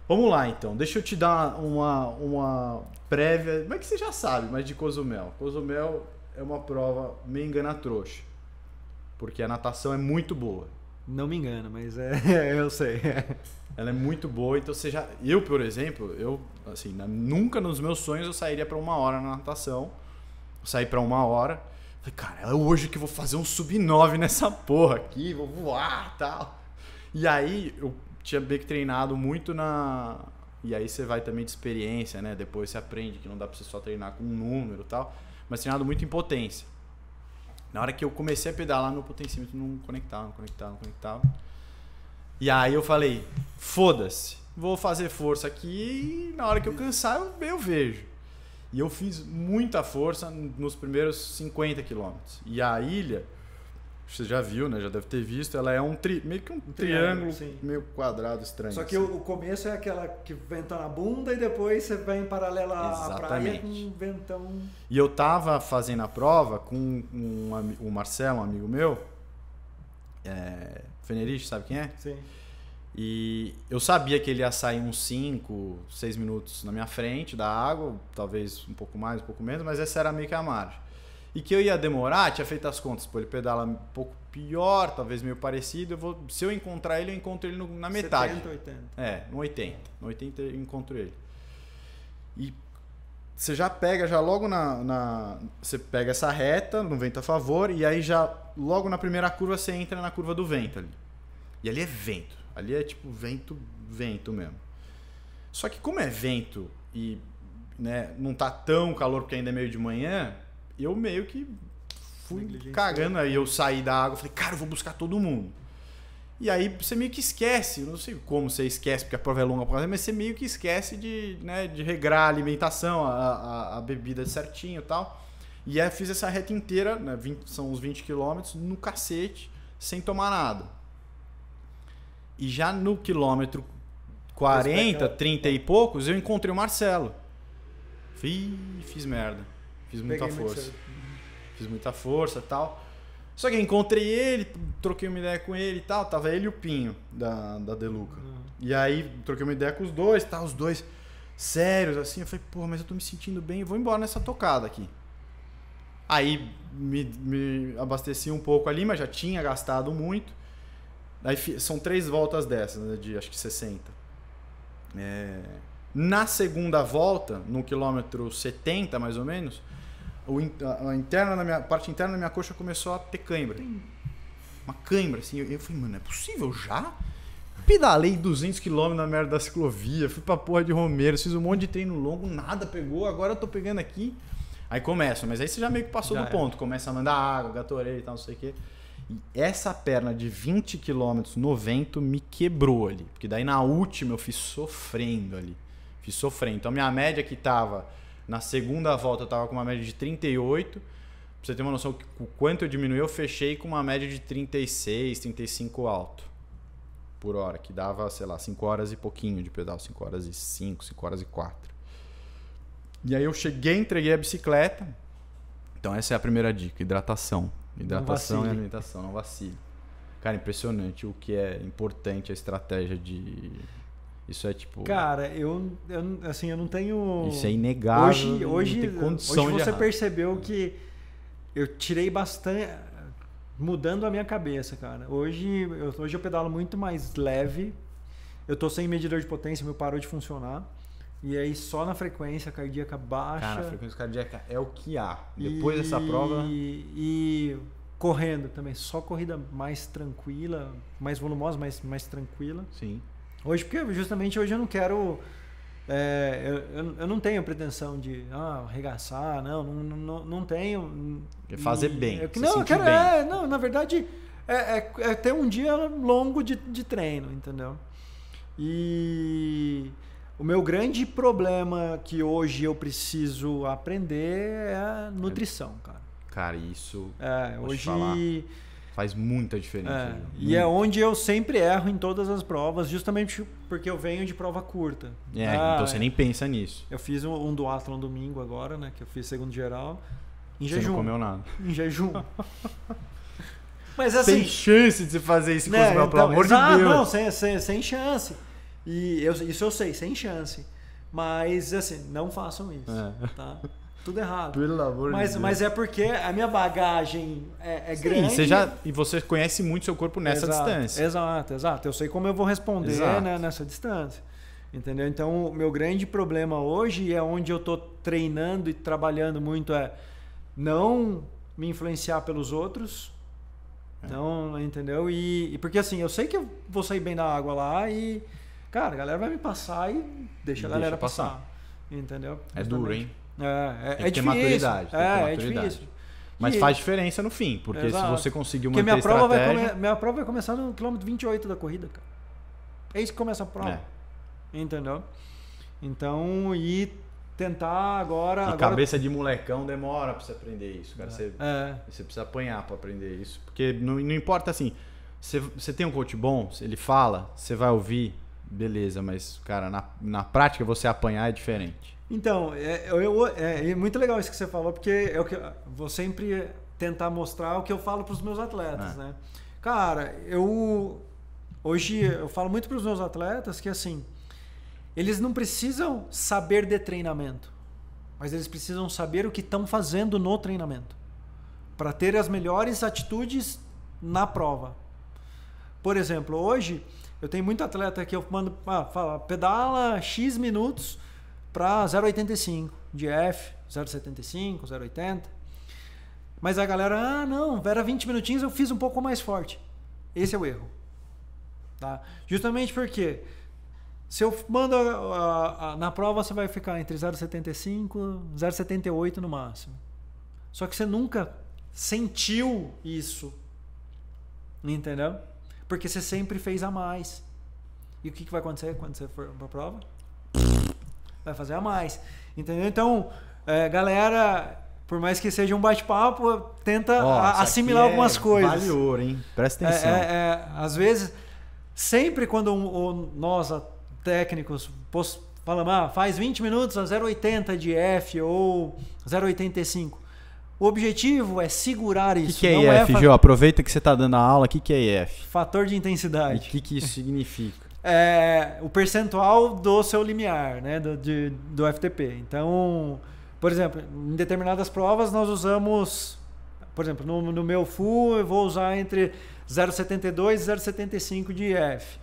Vamos lá, então. Deixa eu te dar uma, uma prévia. Como é que você já sabe, mas de Cozumel. Cozumel é uma prova me engana trouxa. Porque a natação é muito boa. Não me engana, mas é, eu sei. Ela é muito boa, então você já. Eu, por exemplo, eu, assim, nunca nos meus sonhos eu sairia para uma hora na natação. sair para uma hora. Falei, cara, é hoje que eu vou fazer um sub-9 nessa porra aqui, vou voar tal. E aí eu tinha que treinado muito na. E aí você vai também de experiência, né? Depois você aprende que não dá pra você só treinar com um número tal. Mas treinado muito em potência. Na hora que eu comecei a pedalar, meu potenciamento não conectava, não conectava, não conectava. E aí eu falei, foda-se, vou fazer força aqui e na hora que eu cansar eu, eu vejo. E eu fiz muita força nos primeiros 50 quilômetros. E a ilha, você já viu, né? Já deve ter visto, ela é um tri, meio que um triângulo, triângulo meio quadrado estranho. Só que assim. o, começo é aquela que venta na bunda e depois você vem em paralela Exatamente. à praia com um ventão. E eu tava fazendo a prova com um, um, o Marcelo, um amigo meu, é, Fenerich, sabe quem é? Sim. E eu sabia que ele ia sair uns 5, 6 minutos na minha frente da água, talvez um pouco mais, um pouco menos, mas essa era meio que a margem. E que eu ia demorar, tinha feito as contas, pô, ele pedala um pouco pior, talvez meio parecido, eu vou, se eu encontrar ele, eu encontro ele no, na metade. 70, 80. É, no 80. No 80 eu encontro ele. E você já pega, já logo na, na, Você pega essa reta, no vento a favor, e aí já logo na primeira curva você entra na curva do vento ali. E ali é vento. Ali é tipo vento, vento mesmo. Só que como é vento e né, não tá tão calor porque ainda é meio de manhã, eu meio que fui cagando aí. Eu saí da água, falei, cara, eu vou buscar todo mundo. E aí você meio que esquece, não sei como você esquece, porque a prova é longa, mas você meio que esquece de, né, de regrar a alimentação, a, a, a bebida certinho e tal. E aí fiz essa reta inteira, né, 20, são uns 20 quilômetros, no cacete, sem tomar nada. E já no quilômetro 40, 30 e poucos, eu encontrei o Marcelo. fui fiz merda. Fiz muita Peguei força. Fiz muita força tal. Só que encontrei ele, troquei uma ideia com ele e tal. Tava ele e o Pinho, da, da Deluca. Uhum. E aí, troquei uma ideia com os dois, tá? Os dois sérios, assim. Eu falei, porra, mas eu tô me sentindo bem, eu vou embora nessa tocada aqui. Aí, me, me abasteci um pouco ali, mas já tinha gastado muito. Aí são três voltas dessas, né, de acho que 60. É... Na segunda volta, no quilômetro 70 mais ou menos, a, interna da minha, a parte interna da minha coxa começou a ter cãibra. Uma cãibra, assim. Eu, eu falei, mano, é possível já? Pedalei 200 km na merda da ciclovia, fui pra porra de Romeiros, fiz um monte de treino longo, nada pegou, agora eu tô pegando aqui. Aí começa, mas aí você já meio que passou já do é. ponto, começa a mandar água, gatorade e tal, não sei o quê. E essa perna de 20 km no vento me quebrou ali. Porque daí na última eu fiz sofrendo ali. Fiz sofrendo. Então minha média que tava na segunda volta eu tava com uma média de 38. Pra você ter uma noção o quanto eu diminui, eu fechei com uma média de 36, 35 alto por hora, que dava, sei lá, 5 horas e pouquinho de pedal, 5 horas e 5, 5 horas e 4. E aí eu cheguei, entreguei a bicicleta. Então essa é a primeira dica, hidratação. Hidratação e alimentação, não é vacile. Cara, impressionante o que é importante a estratégia de. Isso é tipo. Cara, eu, eu assim, eu não tenho. Isso é inegável. Hoje, hoje, hoje você percebeu que eu tirei bastante. Mudando a minha cabeça, cara. Hoje eu, hoje eu pedalo muito mais leve. Eu tô sem medidor de potência, meu parou de funcionar. E aí só na frequência cardíaca baixa. Cara, a frequência cardíaca é o que há. Depois e, dessa prova. E, e correndo também, só corrida mais tranquila, mais volumosa, mais, mais tranquila. Sim. Hoje, porque justamente hoje eu não quero. É, eu, eu não tenho pretensão de ah, arregaçar, não, não, não, não tenho. É fazer bem. Eu, não, eu quero. Bem. É, não, na verdade, é, é, é ter um dia longo de, de treino, entendeu? E. O meu grande problema que hoje eu preciso aprender é a nutrição, cara. Cara, isso. É, hoje. Falar, faz muita diferença. É, e é onde eu sempre erro em todas as provas, justamente porque eu venho de prova curta. É, ah, então você nem pensa nisso. Eu fiz um, um duatlon domingo agora, né? Que eu fiz segundo geral. Em você jejum. Não comeu nada. Em jejum. Mas assim. Sem chance de você fazer isso com né, os então, pelo amor exato, de Deus. Não, sem, sem, sem chance. E eu, isso eu sei, sem chance. Mas, assim, não façam isso. É. Tá? Tudo errado. Pelo amor mas, de Deus. mas é porque a minha bagagem é, é Sim, grande. Você já, e você conhece muito seu corpo nessa exato, distância. Exato, exato. Eu sei como eu vou responder né, nessa distância. Entendeu? Então, o meu grande problema hoje é onde eu estou treinando e trabalhando muito é não me influenciar pelos outros. É. Não, entendeu? E, e, porque assim, eu sei que eu vou sair bem da água lá e Cara, a galera vai me passar e deixa a galera deixa passar. passar. Entendeu? É duro, hein? É, é, tem é difícil. maturidade. Tem é, é, maturidade. é difícil. Mas faz diferença no fim, porque Exato. se você conseguir uma minha prova estratégia... Come... Minha prova vai começar no quilômetro 28 da corrida, cara. É isso que começa a prova. É. Entendeu? Então, e tentar agora. E agora... cabeça de molecão demora pra você aprender isso, cara. É. Você, é. você precisa apanhar para aprender isso. Porque não, não importa assim. Você, você tem um coach bom, ele fala, você vai ouvir, Beleza, mas, cara, na, na prática você apanhar é diferente. Então, é, eu, é, é muito legal isso que você falou, porque é eu vou sempre tentar mostrar o que eu falo para os meus atletas, é. né? Cara, eu. Hoje eu falo muito para os meus atletas que, assim, eles não precisam saber de treinamento, mas eles precisam saber o que estão fazendo no treinamento para ter as melhores atitudes na prova. Por exemplo, hoje eu tenho muito atleta que eu mando, ah, fala, pedala X minutos para 0,85 de F, 0,75, 0,80. Mas a galera, ah, não, era 20 minutinhos, eu fiz um pouco mais forte. Esse é o erro. Tá? Justamente porque se eu mando a, a, na prova, você vai ficar entre 0,75 e 0,78 no máximo. Só que você nunca sentiu isso. Entendeu? Porque você sempre fez a mais. E o que, que vai acontecer quando você for para a prova? Vai fazer a mais. Entendeu? Então, é, galera, por mais que seja um bate-papo, tenta assimilar é algumas é coisas. Vale ouro, hein? Presta é, atenção. É, é, às vezes, sempre quando um, nós, técnicos, falamos, ah, faz 20 minutos a 0,80 de F ou 0,85 o objetivo é segurar isso. O que, que, é IF, é Gil? Aproveita que você está dando a aula. O que, que é IF? Fator de intensidade. O que, que isso significa? é o percentual do seu limiar, né? Do, de, do FTP. Então, por exemplo, em determinadas provas nós usamos, por exemplo, no, no meu full eu vou usar entre 0,72 e 0,75 de IF.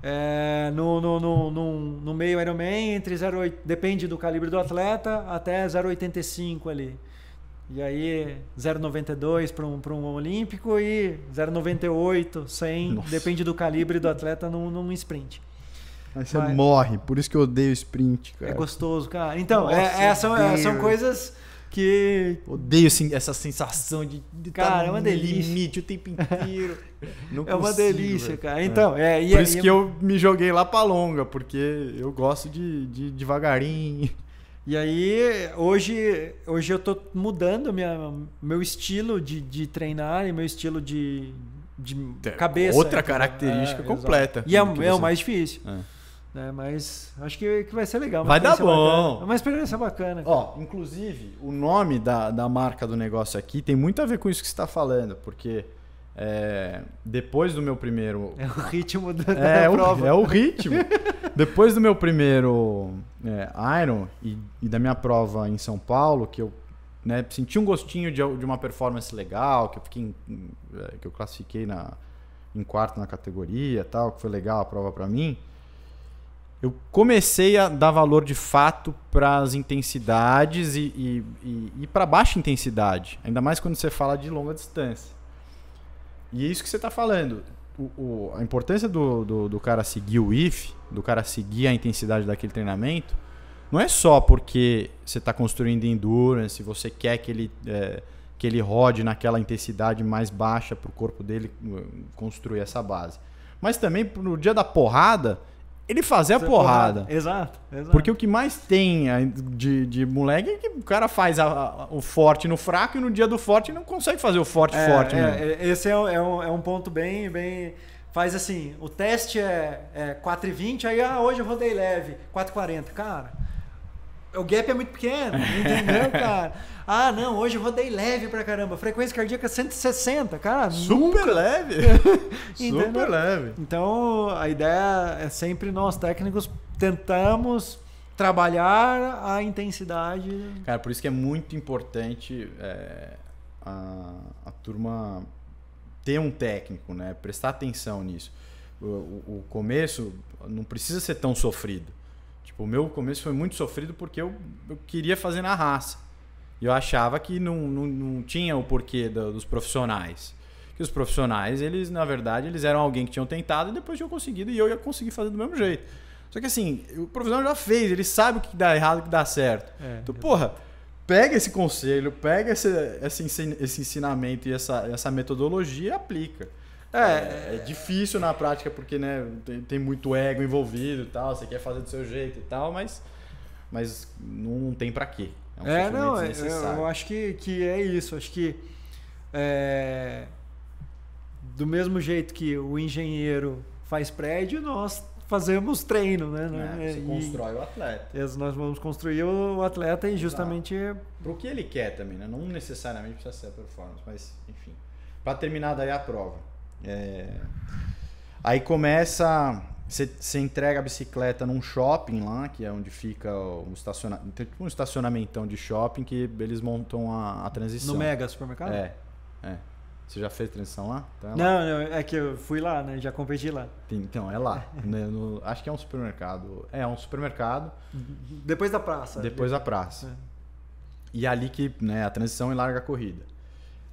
É, no, no, no, no, no meio Ironman, entre 0,8, depende do calibre do atleta, até 0,85 ali. E aí 0,92 é. para um, um olímpico e 0,98, 100, Nossa. depende do calibre do atleta num, num sprint. Aí você Mas... morre, por isso que eu odeio sprint, cara. É gostoso, cara. Então, é, é, são, é, são coisas que. Odeio sim essa sensação de. de tá cara, tá é uma delícia. Limite o tempo inteiro. é consigo, uma delícia, véio. cara. É. Então, é. é e, Por isso e, é que eu me joguei lá pra longa, porque eu gosto de, de devagarinho. E aí, hoje, hoje eu tô mudando minha, meu estilo de, de treinar e meu estilo de, de é, cabeça. Outra né? característica é, completa. E é, é o mais difícil. É. Né? Mas acho que, que vai ser legal. Vai dar bom. Bacana. É uma experiência bacana. Ó, inclusive, o nome da, da marca do negócio aqui tem muito a ver com isso que você está falando, porque é, depois do meu primeiro. É o ritmo da, é, é prova. O, é o ritmo. depois do meu primeiro é, Iron e, e, da minha prova em São Paulo, que eu né, senti um gostinho de, de, uma performance legal, que eu fiquei em, é, que eu classifiquei na, em quarto na categoria, tal, que foi legal a prova para mim. Eu comecei a dar valor de fato para as intensidades e, e, e, e para baixa intensidade, ainda mais quando você fala de longa distância. E é isso que você está falando o, a importância do, do, do, cara seguir o IF, do cara seguir a intensidade daquele treinamento, não é só porque você está construindo endurance, você quer que ele, é, que ele rode naquela intensidade mais baixa para o corpo dele hum, construir essa base. Mas também no dia da porrada, ele fazer a porrada. porrada. Exato, exato. Porque o que mais tem eh, de, de moleque é que o cara faz a, a, o forte no fraco e no dia do forte não consegue fazer o forte é, forte. É, é esse é um, é, um, é um ponto bem, bem. Faz assim: o teste é, é 4,20, aí ah, hoje eu rodei leve, 4,40. Cara, o gap é muito pequeno, entendeu, cara? Ah, não, hoje rodei leve pra caramba. Frequência cardíaca 160, cara. Super nunca... leve. Super leve. Então, a ideia é sempre nós técnicos tentamos trabalhar a intensidade. Cara, por isso que é muito importante é, a, a turma ter um técnico, né? Prestar atenção nisso. O, o, começo não precisa ser tão sofrido. Tipo, o meu começo foi muito sofrido porque eu, eu queria fazer na raça. E eu achava que não, não, não tinha o porquê do, dos profissionais. Que os profissionais, eles, na verdade, eles eram alguém que tinham tentado e depois tinham conseguido e eu ia conseguir fazer do mesmo jeito. Só que assim, o profissional já fez, ele sabe o que dá errado e o que dá certo. É, então, porra, pega esse conselho, pega esse, esse, esse ensinamento e essa, essa metodologia e aplica. É é, é, é, difícil na prática porque né, tem, tem, muito ego envolvido e tal, você quer fazer do seu jeito e tal, mas, mas não tem para quê. É, um é não, é, eu, eu, acho que, que é isso. Acho que é, do mesmo jeito que o engenheiro faz prédio, nós fazemos treino, né? né? É, você e, constrói o atleta. Nós vamos construir o atleta e justamente. Para o que ele quer também, né? Não necessariamente precisa ser a performance, mas enfim. Para terminar daí a prova. É... Aí começa você entrega a bicicleta num shopping lá, que é onde fica um estacionamento. Tipo um estacionamentão de shopping que eles montam a, a transição. No Mega Supermercado? É. é. Você já fez transição lá? Então é lá? não, não, é que eu fui lá, né? Já competi lá. Então, é lá. Né, no, acho que é um supermercado. É, é um supermercado. Depois da praça. Depois né? da praça. É. E é ali que né, a transição e larga a corrida.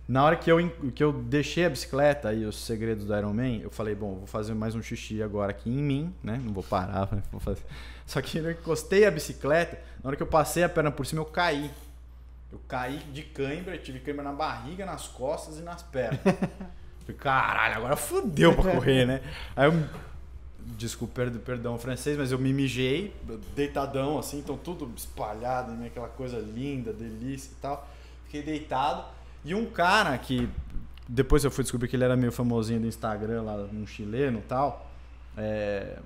Na hora que eu, que eu deixei a bicicleta e os segredos do Iron Man, eu falei, bom, vou fazer mais um xixi agora aqui em mim, né? Não vou parar, vou fazer. Só que eu encostei a bicicleta, na hora que eu passei a perna por cima, eu caí. Eu caí de cãibra, tive cãibra na barriga, nas costas e nas pernas. Falei, caralho, agora fodeu pra correr, né? Aí eu. Desculpa, perdão, perdão francês, mas eu me mijei, deitadão assim, então tudo espalhado, né? aquela coisa linda, delícia e tal. Fiquei deitado. E um cara que depois eu fui descobrir que ele era meio famosinho do Instagram lá, um chileno e tal. É,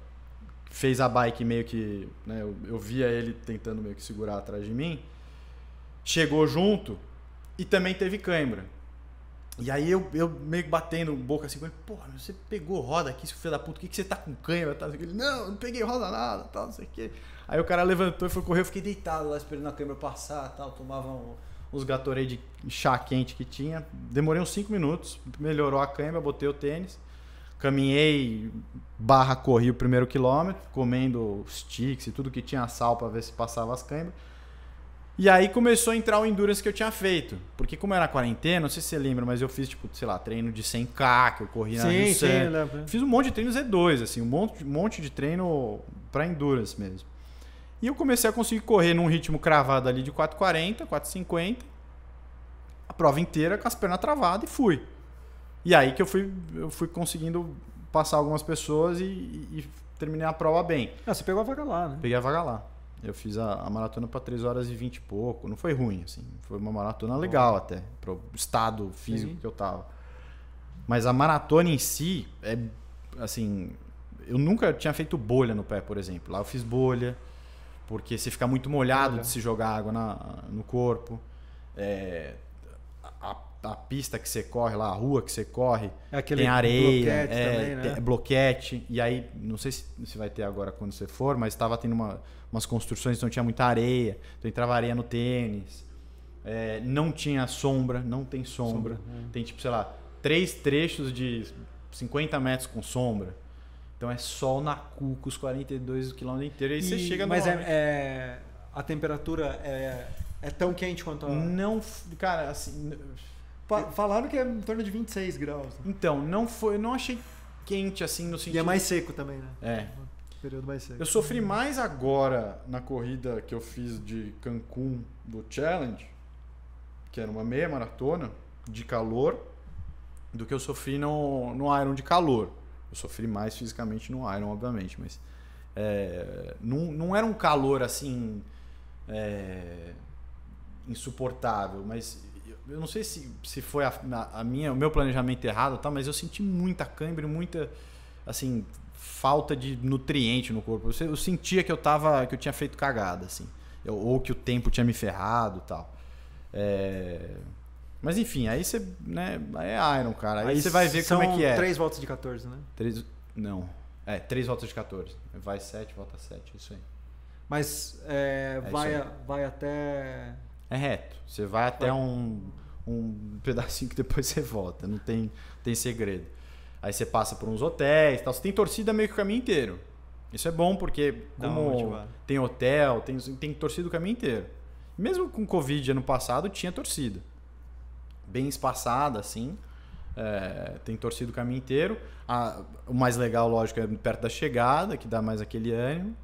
fez a bike meio que. Né, eu, eu, via ele tentando meio que segurar atrás de mim. Chegou junto e também teve câimbra. E aí eu, eu meio que batendo boca assim com ele, porra, você pegou roda aqui, seu filho da puta, o que, que você tá com cãibra? Ele, não, não peguei roda nada, tal, não sei o quê. Aí o cara levantou e foi correr, eu fiquei deitado lá esperando a câimbra passar, tal, tomava um os Gatorade chá quente que tinha. Demorei uns 5 minutos, melhorou a câimbra, botei o tênis. Caminhei, barra corri o primeiro quilômetro, comendo sticks e tudo que tinha sal para ver se passava as câimbras. E aí começou a entrar o endurance que eu tinha feito. Porque como era quarentena, não sei se você lembra, mas eu fiz, tipo, sei lá, treino de 100K, que eu corri na Rio sim, Fiz um monte de treino Z2, assim, um monte, um monte de treino para endurance mesmo. E eu comecei a conseguir correr num ritmo cravado ali de 4,40, 4,50, a prova inteira com as pernas travadas e fui. E aí que eu fui, eu fui conseguindo passar algumas pessoas e, e terminei a prova bem. Ah, você pegou a vaga lá, né? Peguei a vaga lá. Eu fiz a, a maratona para 3 horas e 20 e pouco. Não foi ruim, assim. Foi uma maratona legal até, para o estado físico Sim. que eu tava. Mas a maratona em si é, assim, eu nunca tinha feito bolha no pé, por exemplo. Lá eu fiz bolha porque se ficar muito molhado de se jogar água na, no corpo, é, a, a, pista que você corre lá, a rua que você corre, é tem areia, bloquete, é, também, né? bloquete, e aí, não sei se, se, vai ter agora quando você for, mas estava tendo uma, umas construções, então tinha muita areia, então entrava areia no tênis, é, não tinha sombra, não tem sombra, sombra é. tem tipo, sei lá, três trechos de 50 metros com sombra, então é sol na cuca, os 42 quilômetros inteiro, e, e você chega no. Mas é, é, a temperatura é, é tão quente quanto a. Não. Cara, assim. Falaram que é em torno de 26 graus. Né? Então, não foi, eu não achei quente assim no sentido. E é mais seco também, né? É. Um período mais seco. Eu sofri mais agora na corrida que eu fiz de Cancún do Challenge, que era uma meia maratona de calor, do que eu sofri no, no Iron de calor. Eu sofri mais fisicamente no Iron, obviamente, mas é, não, não era um calor assim é, insuportável, mas eu não sei se, se foi a, a, minha, o meu planejamento errado, tá? mas eu senti muita cãibra, muita assim falta de nutriente no corpo. Eu, eu sentia que eu tava, que eu tinha feito cagada, assim, eu, ou que o tempo tinha me ferrado, tal. É, mas enfim, aí você. Né, é Iron, cara. Aí, você vai ver como é que é. Três voltas de 14, né? Três, não. É, três voltas de 14. Vai 7, volta 7, isso aí. Mas é, é vai, aí. vai até. É reto. Você vai até um, um pedacinho que depois você volta. Não tem, tem segredo. Aí você passa por uns hotéis tal. Você tem torcida meio que o caminho inteiro. Isso é bom porque como tem hotel, tem, tem torcida o caminho inteiro. Mesmo com Covid ano passado, tinha torcida bem espaçada, assim. É, tem torcido o caminho inteiro. A, o mais legal, lógico, é perto da chegada, que dá mais aquele ânimo.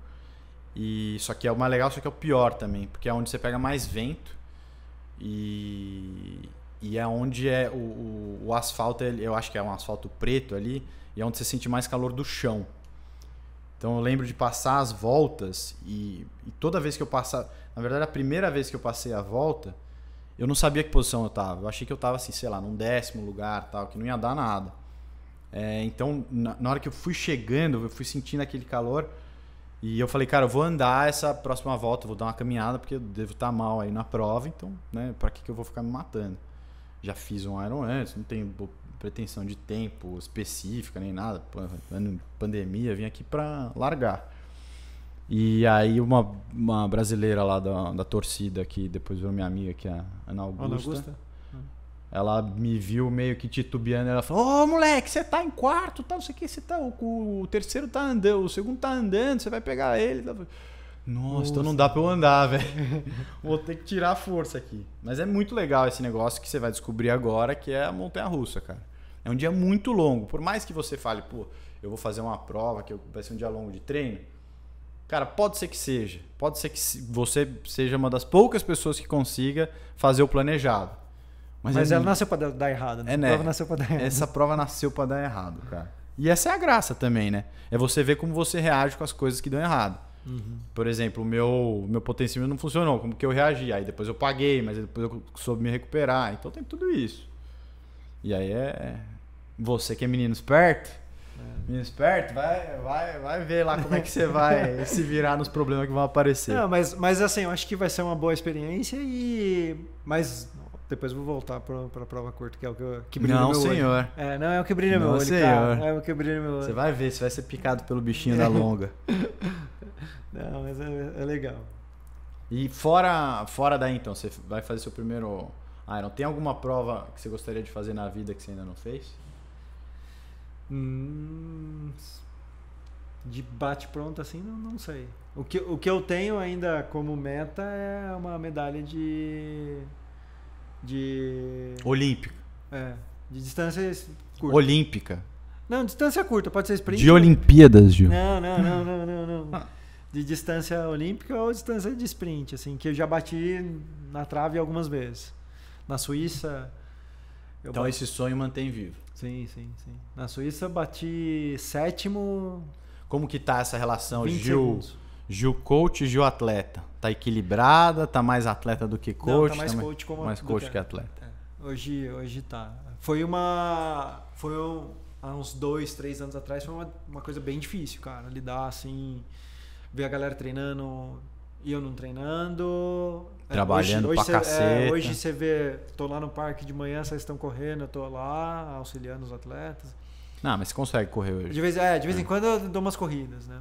E só que é o mais legal, só que é o pior também, porque é onde você pega mais vento e, e é onde é o, o, o asfalto, eu acho que é um asfalto preto ali, e é onde você sente mais calor do chão. Então eu lembro de passar as voltas e, e toda vez que eu passar, na verdade a primeira vez que eu passei a volta, eu não sabia que posição eu tava. Eu achei que eu tava, assim, sei lá, num décimo lugar tal, que não ia dar nada. É, então, na, na, hora que eu fui chegando, eu fui sentindo aquele calor. E eu falei, cara, eu vou andar essa próxima volta, vou dar uma caminhada, porque eu devo estar tá mal aí na prova, então, né, pra que, que eu vou ficar me matando? Já fiz um Iron antes, não tenho pretensão de tempo específica nem nada. Pandemia, vim aqui pra largar. E aí uma, uma brasileira lá da, da torcida, que depois virou minha amiga, que é a Ana Augusta. Ana Augusta? Ah. Ela me viu meio que titubeando. Ela falou: Ô oh, moleque, você tá em quarto, tá, não sei o que, você tá. O, o, terceiro tá andando, o segundo tá andando, você vai pegar ele. Nossa, Nossa. então não dá pra eu andar, velho. Vou ter que tirar a força aqui. Mas é muito legal esse negócio que você vai descobrir agora, que é a Montanha Russa, cara. É um dia muito longo. Por mais que você fale, pô, eu vou fazer uma prova, que vai ser um dia longo de treino Cara, pode ser que seja. Pode ser que você seja uma das poucas pessoas que consiga fazer o planejado. Mas, Mas é ela nasceu para dar errado, né? É, né? Prova nasceu pra dar errado. Essa prova nasceu para dar errado, cara. E essa é a graça também, né? É você ver como você reage com as coisas que dão errado. Uhum. Por exemplo, o meu, meu potencial não funcionou, como que eu reagi? Aí depois eu paguei, mas depois eu soube me recuperar. Então tem tudo isso. E aí é. é você que é menino esperto, é. Minha esperto, vai, vai, vai ver lá como é que você vai se virar nos problemas que vão aparecer. Não, mas, mas assim, eu acho que vai ser uma boa experiência e. Mas depois vou voltar para a prova curta, que é o que, eu, que brilha não, meu senhor. olho. É, não, é o que brilha não, meu olho, senhor. Cara, é o que brilha meu olho. Você vai ver, você vai ser picado pelo bichinho da longa. não, mas é, é, legal. E fora, fora daí, então, você vai fazer seu primeiro Ah, não. Tem alguma prova que você gostaria de fazer na vida que você ainda não fez? Hum, de bate pronto assim, não, não sei. O que, o que eu tenho ainda como meta é uma medalha de. de. Olímpica. É. De distância curta. Olímpica. Não, distância curta, pode ser sprint. De Olimpíadas, Gil. Não, não, não, não, não, não. De distância olímpica ou distância de sprint, assim, que eu já bati na trave algumas vezes. Na Suíça eu então bati... esse sonho mantém vivo. Sim, sim, sim. Na Suíça bati sétimo. Como que tá essa relação, Gil? Segundos. Gil coach, Gil atleta. Tá equilibrada, tá mais atleta do que coach? Não, tá mais tá coach, como mais coach que atleta. É. Hoje, hoje tá. Foi uma foi um, há uns dois, três anos atrás foi uma, uma coisa bem difícil, cara, lidar assim, ver a galera treinando e eu não treinando, é, trabalhando hoje, hoje pra cê, é, caceta. É, hoje você vê, tô lá no parque de manhã, vocês estão correndo, eu tô lá auxiliando os atletas. Não, mas você consegue correr hoje. De vez, é, de vez é. em ah. quando eu dou umas corridas, né?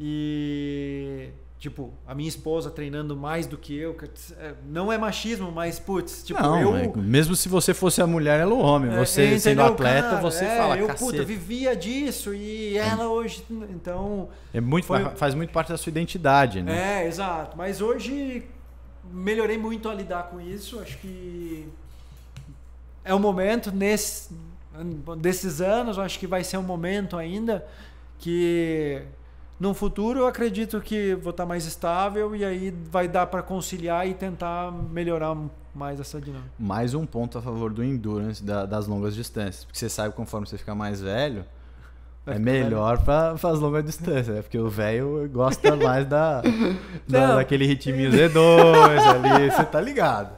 E tipo, a minha esposa treinando mais do que eu, é, não é machismo, mas putz, tipo, não, eu... Não, mesmo se você fosse a mulher, ela é o homem, você é, sendo atleta, cara, você é, fala, eu, cacete. puta, vivia disso e ela hoje, então... É muito, foi... faz muito parte da sua identidade, né? É, exato, mas hoje melhorei muito a lidar com isso. Acho que é o um momento nesse, desses anos, acho que vai ser um momento ainda que no futuro eu acredito que vou estar mais estável e aí vai dar para conciliar e tentar melhorar mais essa dinâmica. Mais um ponto a favor do endurance da, das longas distâncias, porque você sabe conforme você fica mais velho, é melhor velho. pra, longa longas distâncias, né? Porque o velho gosta mais da, da, daquele ritminho Z2 ali, você tá ligado.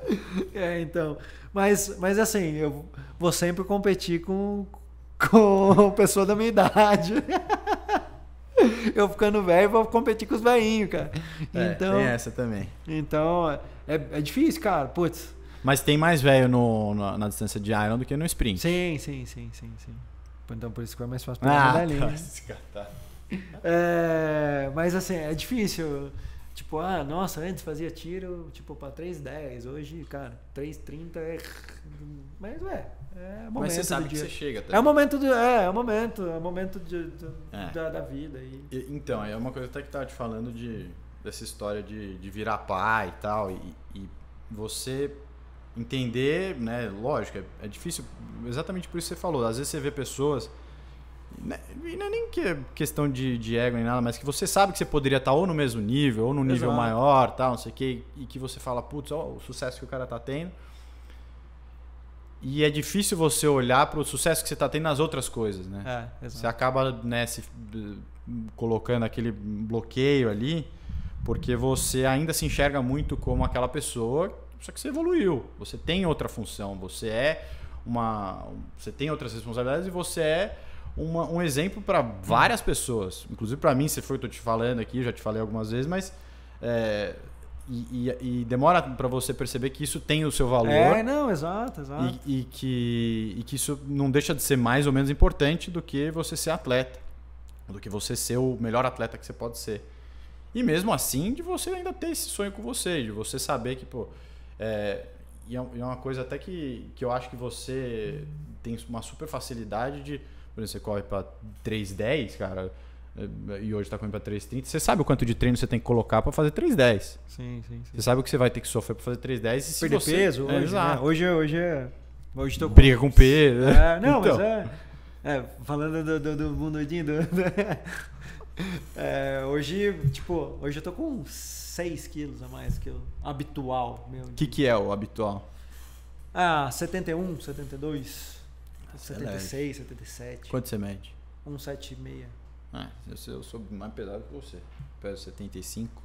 É, então. Mas, mas assim, eu vou sempre competir com, com pessoa da minha idade. eu ficando velho, vou competir com os velhinhos, cara. É, então, tem essa também. Então, é, é difícil, cara. Putz. Mas tem mais velho no, no, na distância de Iron do que no sprint. Sim, sim, sim, sim, sim. Então por isso que foi é mais fácil pra ah, dali. Tá, tá. É, mas assim, é difícil. Tipo, ah, nossa, antes fazia tiro, tipo, pra 3,10. Hoje, cara, 3,30 é. Mas ué, é momento. É mas você sabe que você chega, tá? É o momento do. É, é o momento, é o momento de, é. Da, da, vida. E... Então, é uma coisa até que tava te falando de dessa história de, de virar pai e tal. E, e você entender, né? Lógico, é, é, difícil, exatamente por isso que você falou. Às vezes você vê pessoas, né, e não é nem que é questão de, de ego nem nada, mas que você sabe que você poderia estar ou no mesmo nível, ou no nível Exato. maior, tal, não sei o quê, e que você fala, putz, ó, o sucesso que o cara tá tendo. E é difícil você olhar para o sucesso que você está tendo nas outras coisas, né? É, você acaba né, se, colocando aquele bloqueio ali, porque você ainda se enxerga muito como aquela pessoa só que você evoluiu, você tem outra função, você é uma, você tem outras responsabilidades e você é uma, um exemplo para várias pessoas. Inclusive para mim, você foi, eu tô te falando aqui, já te falei algumas vezes, mas é, e, e, e, demora para você perceber que isso tem o seu valor. É, não, exato, exato. E, e, que, e que isso não deixa de ser mais ou menos importante do que você ser atleta, do que você ser o melhor atleta que você pode ser. E mesmo assim, de você ainda ter esse sonho com você, de você saber que, pô, é, é e é uma coisa até que, que eu acho que você tem uma super facilidade de. Por exemplo, você corre para 3,10, cara, é, e hoje está correndo para 3,30. Você sabe o quanto de treino você tem que colocar para fazer 3,10. Sim, sim, sim. Você sabe o que você vai ter que sofrer para fazer 3,10 e se Perder você... peso é, hoje, né? hoje, é, Hoje, é. Hoje tô Briga com peso. É, não, então. mas é. É, falando do, do, do do, do é, hoje, tipo, hoje eu tô com 6 quilos a mais que o habitual. O que, que é o habitual? Ah, 71, 72, ah, 76, 77. É Quanto você mede? 176. Ah, eu, sou mais pesado que você. Peso 75.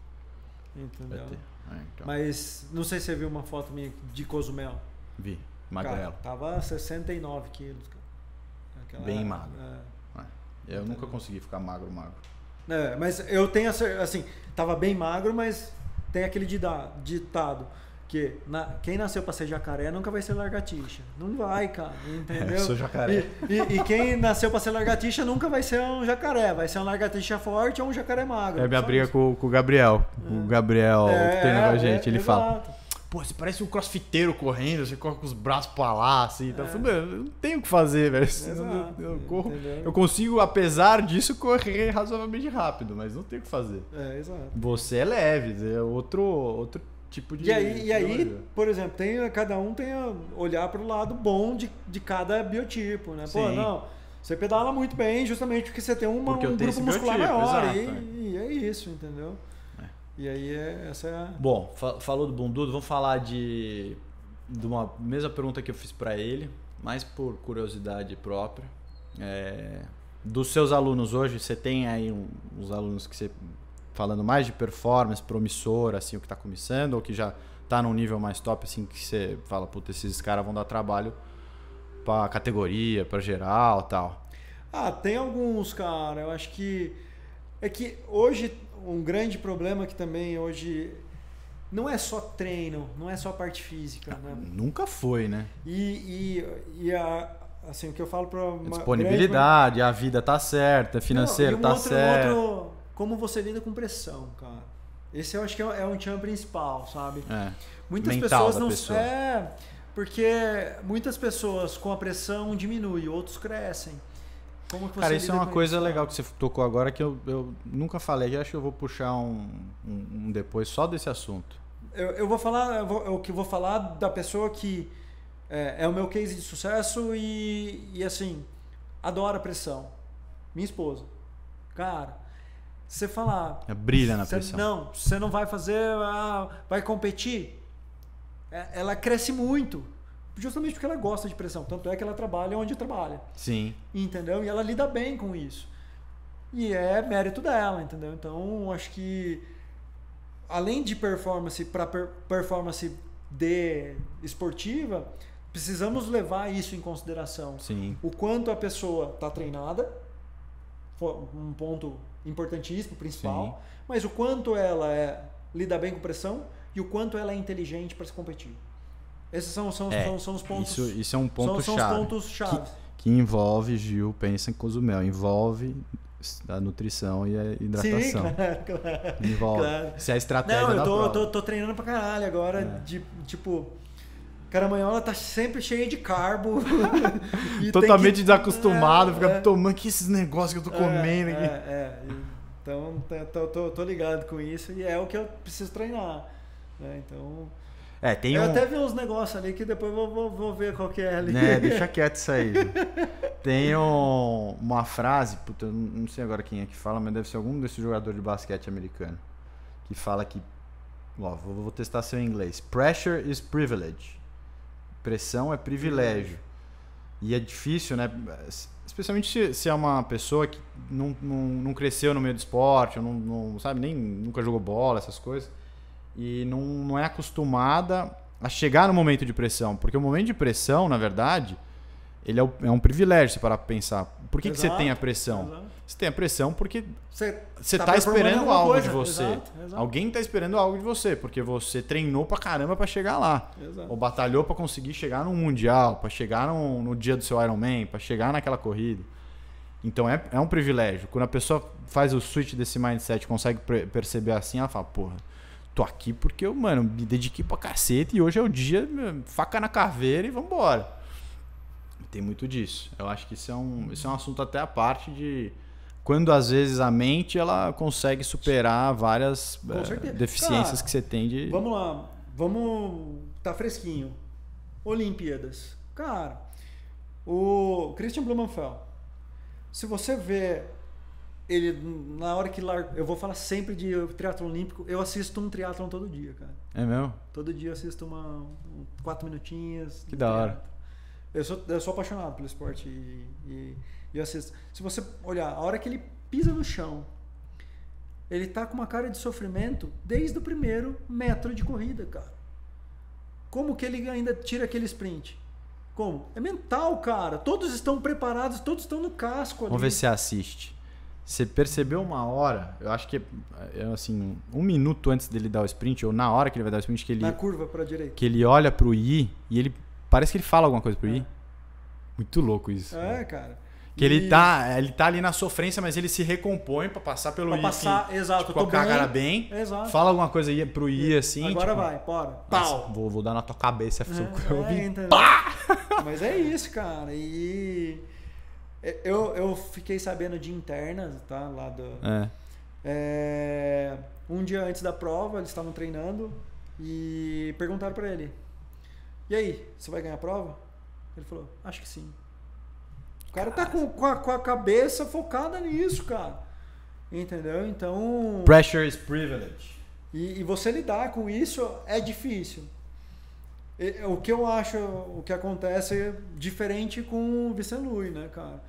Entendeu? Ah, então. Mas não sei se você viu uma foto minha de Cozumel. Vi, magrelo. Cara, tava 69 quilos, cara. Aquela, Bem magro. É, é. eu entendeu? nunca consegui ficar magro, magro. É, mas eu tenho assim, tava bem magro, mas tem aquele ditado que na, quem nasceu para ser jacaré nunca vai ser largatixa. Não vai, cara, entendeu? É, eu sou jacaré. E, e, e quem nasceu para ser largatixa nunca vai ser um jacaré, vai ser um largatixa forte ou um jacaré magro. É minha briga com, com, o Gabriel. É. O Gabriel que é, tem com a é, gente, ele é, fala pô, você parece um crossfiteiro correndo, você corre com os braços pra lá, assim. Tá é. Então, eu não tenho o que fazer, velho. Assim, exato, eu, eu, corro, eu, consigo, apesar disso, correr razoavelmente rápido, mas não tenho o que fazer. É, exato. Você é leve, é outro, outro tipo de. E aí, e aí por exemplo, tem, cada um tem a olhar pro lado bom de, de cada biotipo, né? Pô, Sim. não. Você pedala muito bem justamente porque você tem uma, porque um grupo muscular biotipo, maior. Exato, e, é. e é isso, entendeu? E aí é, essa é a... Bom, falou do bundudo, vamos falar de, de uma mesma pergunta que eu fiz para ele, mais por curiosidade própria. É, dos seus alunos hoje, você tem aí um, uns alunos que você falando mais de performance promissora, assim, o que está começando, ou que já está num nível mais top, assim, que você fala, puta, esses caras vão dar trabalho para categoria, para geral, tal. Ah, tem alguns, cara. Eu acho que é que hoje um grande problema que também hoje não é só treino, não é só parte física. né? Nunca foi, né? E, e, e a, assim, o que eu falo para disponibilidade, grande... a vida tá certa, é financeiro não, um tá outro, certo. Um outro, como você lida com pressão, cara. Esse eu acho que é, é um tchan principal, sabe? É. Muitas pessoas não pessoa. é porque muitas pessoas com a pressão diminuem, outros crescem. Como que você Cara, isso é uma coisa isso, legal que você tocou agora que eu, eu nunca falei. Eu acho que eu vou puxar um, um, um depois só desse assunto. Eu, eu vou falar, o que vou falar da pessoa que é, é, o meu case de sucesso e, e assim, adora a pressão. Minha esposa. Cara, você falar. É, brilha na cê, pressão. Não, você não vai fazer. Ah, vai competir. É, ela cresce muito justamente porque ela gosta de pressão. Tanto é que ela trabalha onde trabalha. Sim. Entendeu? E ela lida bem com isso. E é mérito dela, entendeu? Então, acho que além de performance para per performance de esportiva, precisamos levar isso em consideração. Sim. O quanto a pessoa está treinada, um ponto importantíssimo, principal, Sim. mas o quanto ela é, lida bem com pressão e o quanto ela é inteligente para se competir. Esses são, são, é, são, são, os pontos. Isso, isso é um ponto são, chave. São os pontos chave. Que, que envolve, Gil, pensa em Cozumel, envolve a nutrição e a hidratação. Sim, claro, claro. Envolve. Claro. Isso é a estratégia Não, eu tô, eu tô, tô, treinando pra caralho agora, é. de, tipo... Caramanhola tá sempre cheia de carbo. Totalmente que... desacostumado, é, fica é. tomando que esses negócios que eu tô é, comendo é, aqui. É, é. Então, tô, tô, tô ligado com isso e é o que eu preciso treinar. Né? Então... É, tem eu um... até vi uns negócios ali que depois vou, vou, vou, ver qual que é ali. Né, deixa quieto isso aí. tem um, uma frase, puta, não sei agora quem é que fala, mas deve ser algum desses jogadores de basquete americano. Que fala que. Ó, vou, vou testar seu inglês. Pressure is privilege. Pressão é privilégio. E é difícil, né? Especialmente se, se é uma pessoa que não, não, não cresceu no meio do esporte, ou não, não sabe, nem nunca jogou bola, essas coisas e não, não é acostumada a chegar no momento de pressão. Porque o momento de pressão, na verdade, ele é, o, é um privilégio parar para pensar. Por que, exato, que você tem a pressão? Exato. Você tem a pressão porque você está tá, tá esperando algo coisa. de você. Exato, Alguém está esperando algo de você, porque você treinou para caramba para chegar lá. Ou batalhou para conseguir chegar no Mundial, para chegar no, no, dia do seu Ironman, para chegar naquela corrida. Então é, é um privilégio. Quando a pessoa faz o switch desse mindset, consegue perceber assim, ela fala, porra, tô aqui porque eu, mano, me dediquei pra cacete e hoje é o dia, faca na caveira e vambora. Tem muito disso. Eu acho que isso é um, isso é um assunto até a parte de quando às vezes a mente ela consegue superar várias eh, deficiências Cara, que você tem de. Vamos lá, vamos tá fresquinho. Olimpíadas. Cara, o Christian Blumenfeld. Se você vê ele na hora que larga, eu vou falar sempre de triatlo olímpico, eu assisto um triatlo todo dia, cara. É mesmo? Todo dia eu assisto uma um, quatro minutinhas. Que da hora. Eu sou, eu sou apaixonado pelo esporte e, e, e, eu assisto. Se você olhar, a hora que ele pisa no chão, ele tá com uma cara de sofrimento desde o primeiro metro de corrida, cara. Como que ele ainda tira aquele sprint? Como? É mental, cara. Todos estão preparados, todos estão no casco ali. Vamos ver se assiste. Você percebeu uma hora, eu acho que é, é assim, um minuto antes dele dar o sprint, ou na hora que ele vai dar o sprint, que ele. Na curva pra direita. Que ele olha pro I e ele. Parece que ele fala alguma coisa pro é. I. Muito louco isso. É, né? cara. Que e... ele tá, ele tá ali na sofrência, mas ele se recompõe para passar pelo pra I. Passar, assim, exato. Tipo, com a bem, cara bem. Exato. Fala alguma coisa aí pro I, assim. Agora tipo, vai, bora. Pau. Vou, vou dar na tua cabeça. É, eu é, pá! Mas é isso, cara. E é, eu, eu fiquei sabendo de interna, tá? Lá do. É. É, um dia antes da prova, eles estavam treinando e perguntaram para ele: E aí, você vai ganhar a prova? Ele falou: Acho que sim. O cara tá com, com, a, com a cabeça focada nisso, cara. Entendeu? Então. Pressure is privilege. E, e você lidar com isso é difícil. É, o que eu acho, o que acontece é diferente com o Vicenlui, né, cara?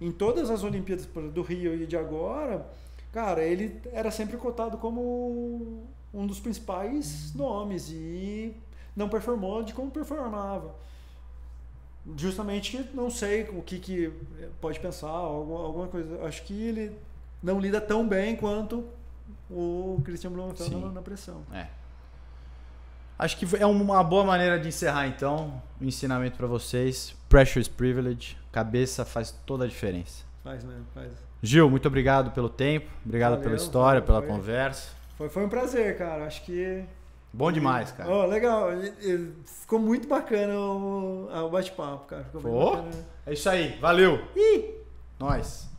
Em todas as Olimpíadas do Rio e de agora, cara, ele era sempre cotado como um dos principais nomes e não performou de como performava. Justamente não sei o que, que pode pensar, alguma coisa. Acho que ele não lida tão bem quanto o cristiano Blumenfeld na pressão. É. Acho que é uma boa maneira de encerrar, então, o um ensinamento para vocês. Pressure is privilege. Cabeça faz toda a diferença. Faz mesmo, faz. Gil, muito obrigado pelo tempo. Obrigado Valeu, pela história, pela foi, conversa. Foi, foi um prazer, cara. Acho que Bom demais, cara. Oh, legal. Ficou muito bacana o, o bate-papo, cara. Ficou oh, É isso aí. Valeu. Ih, nós.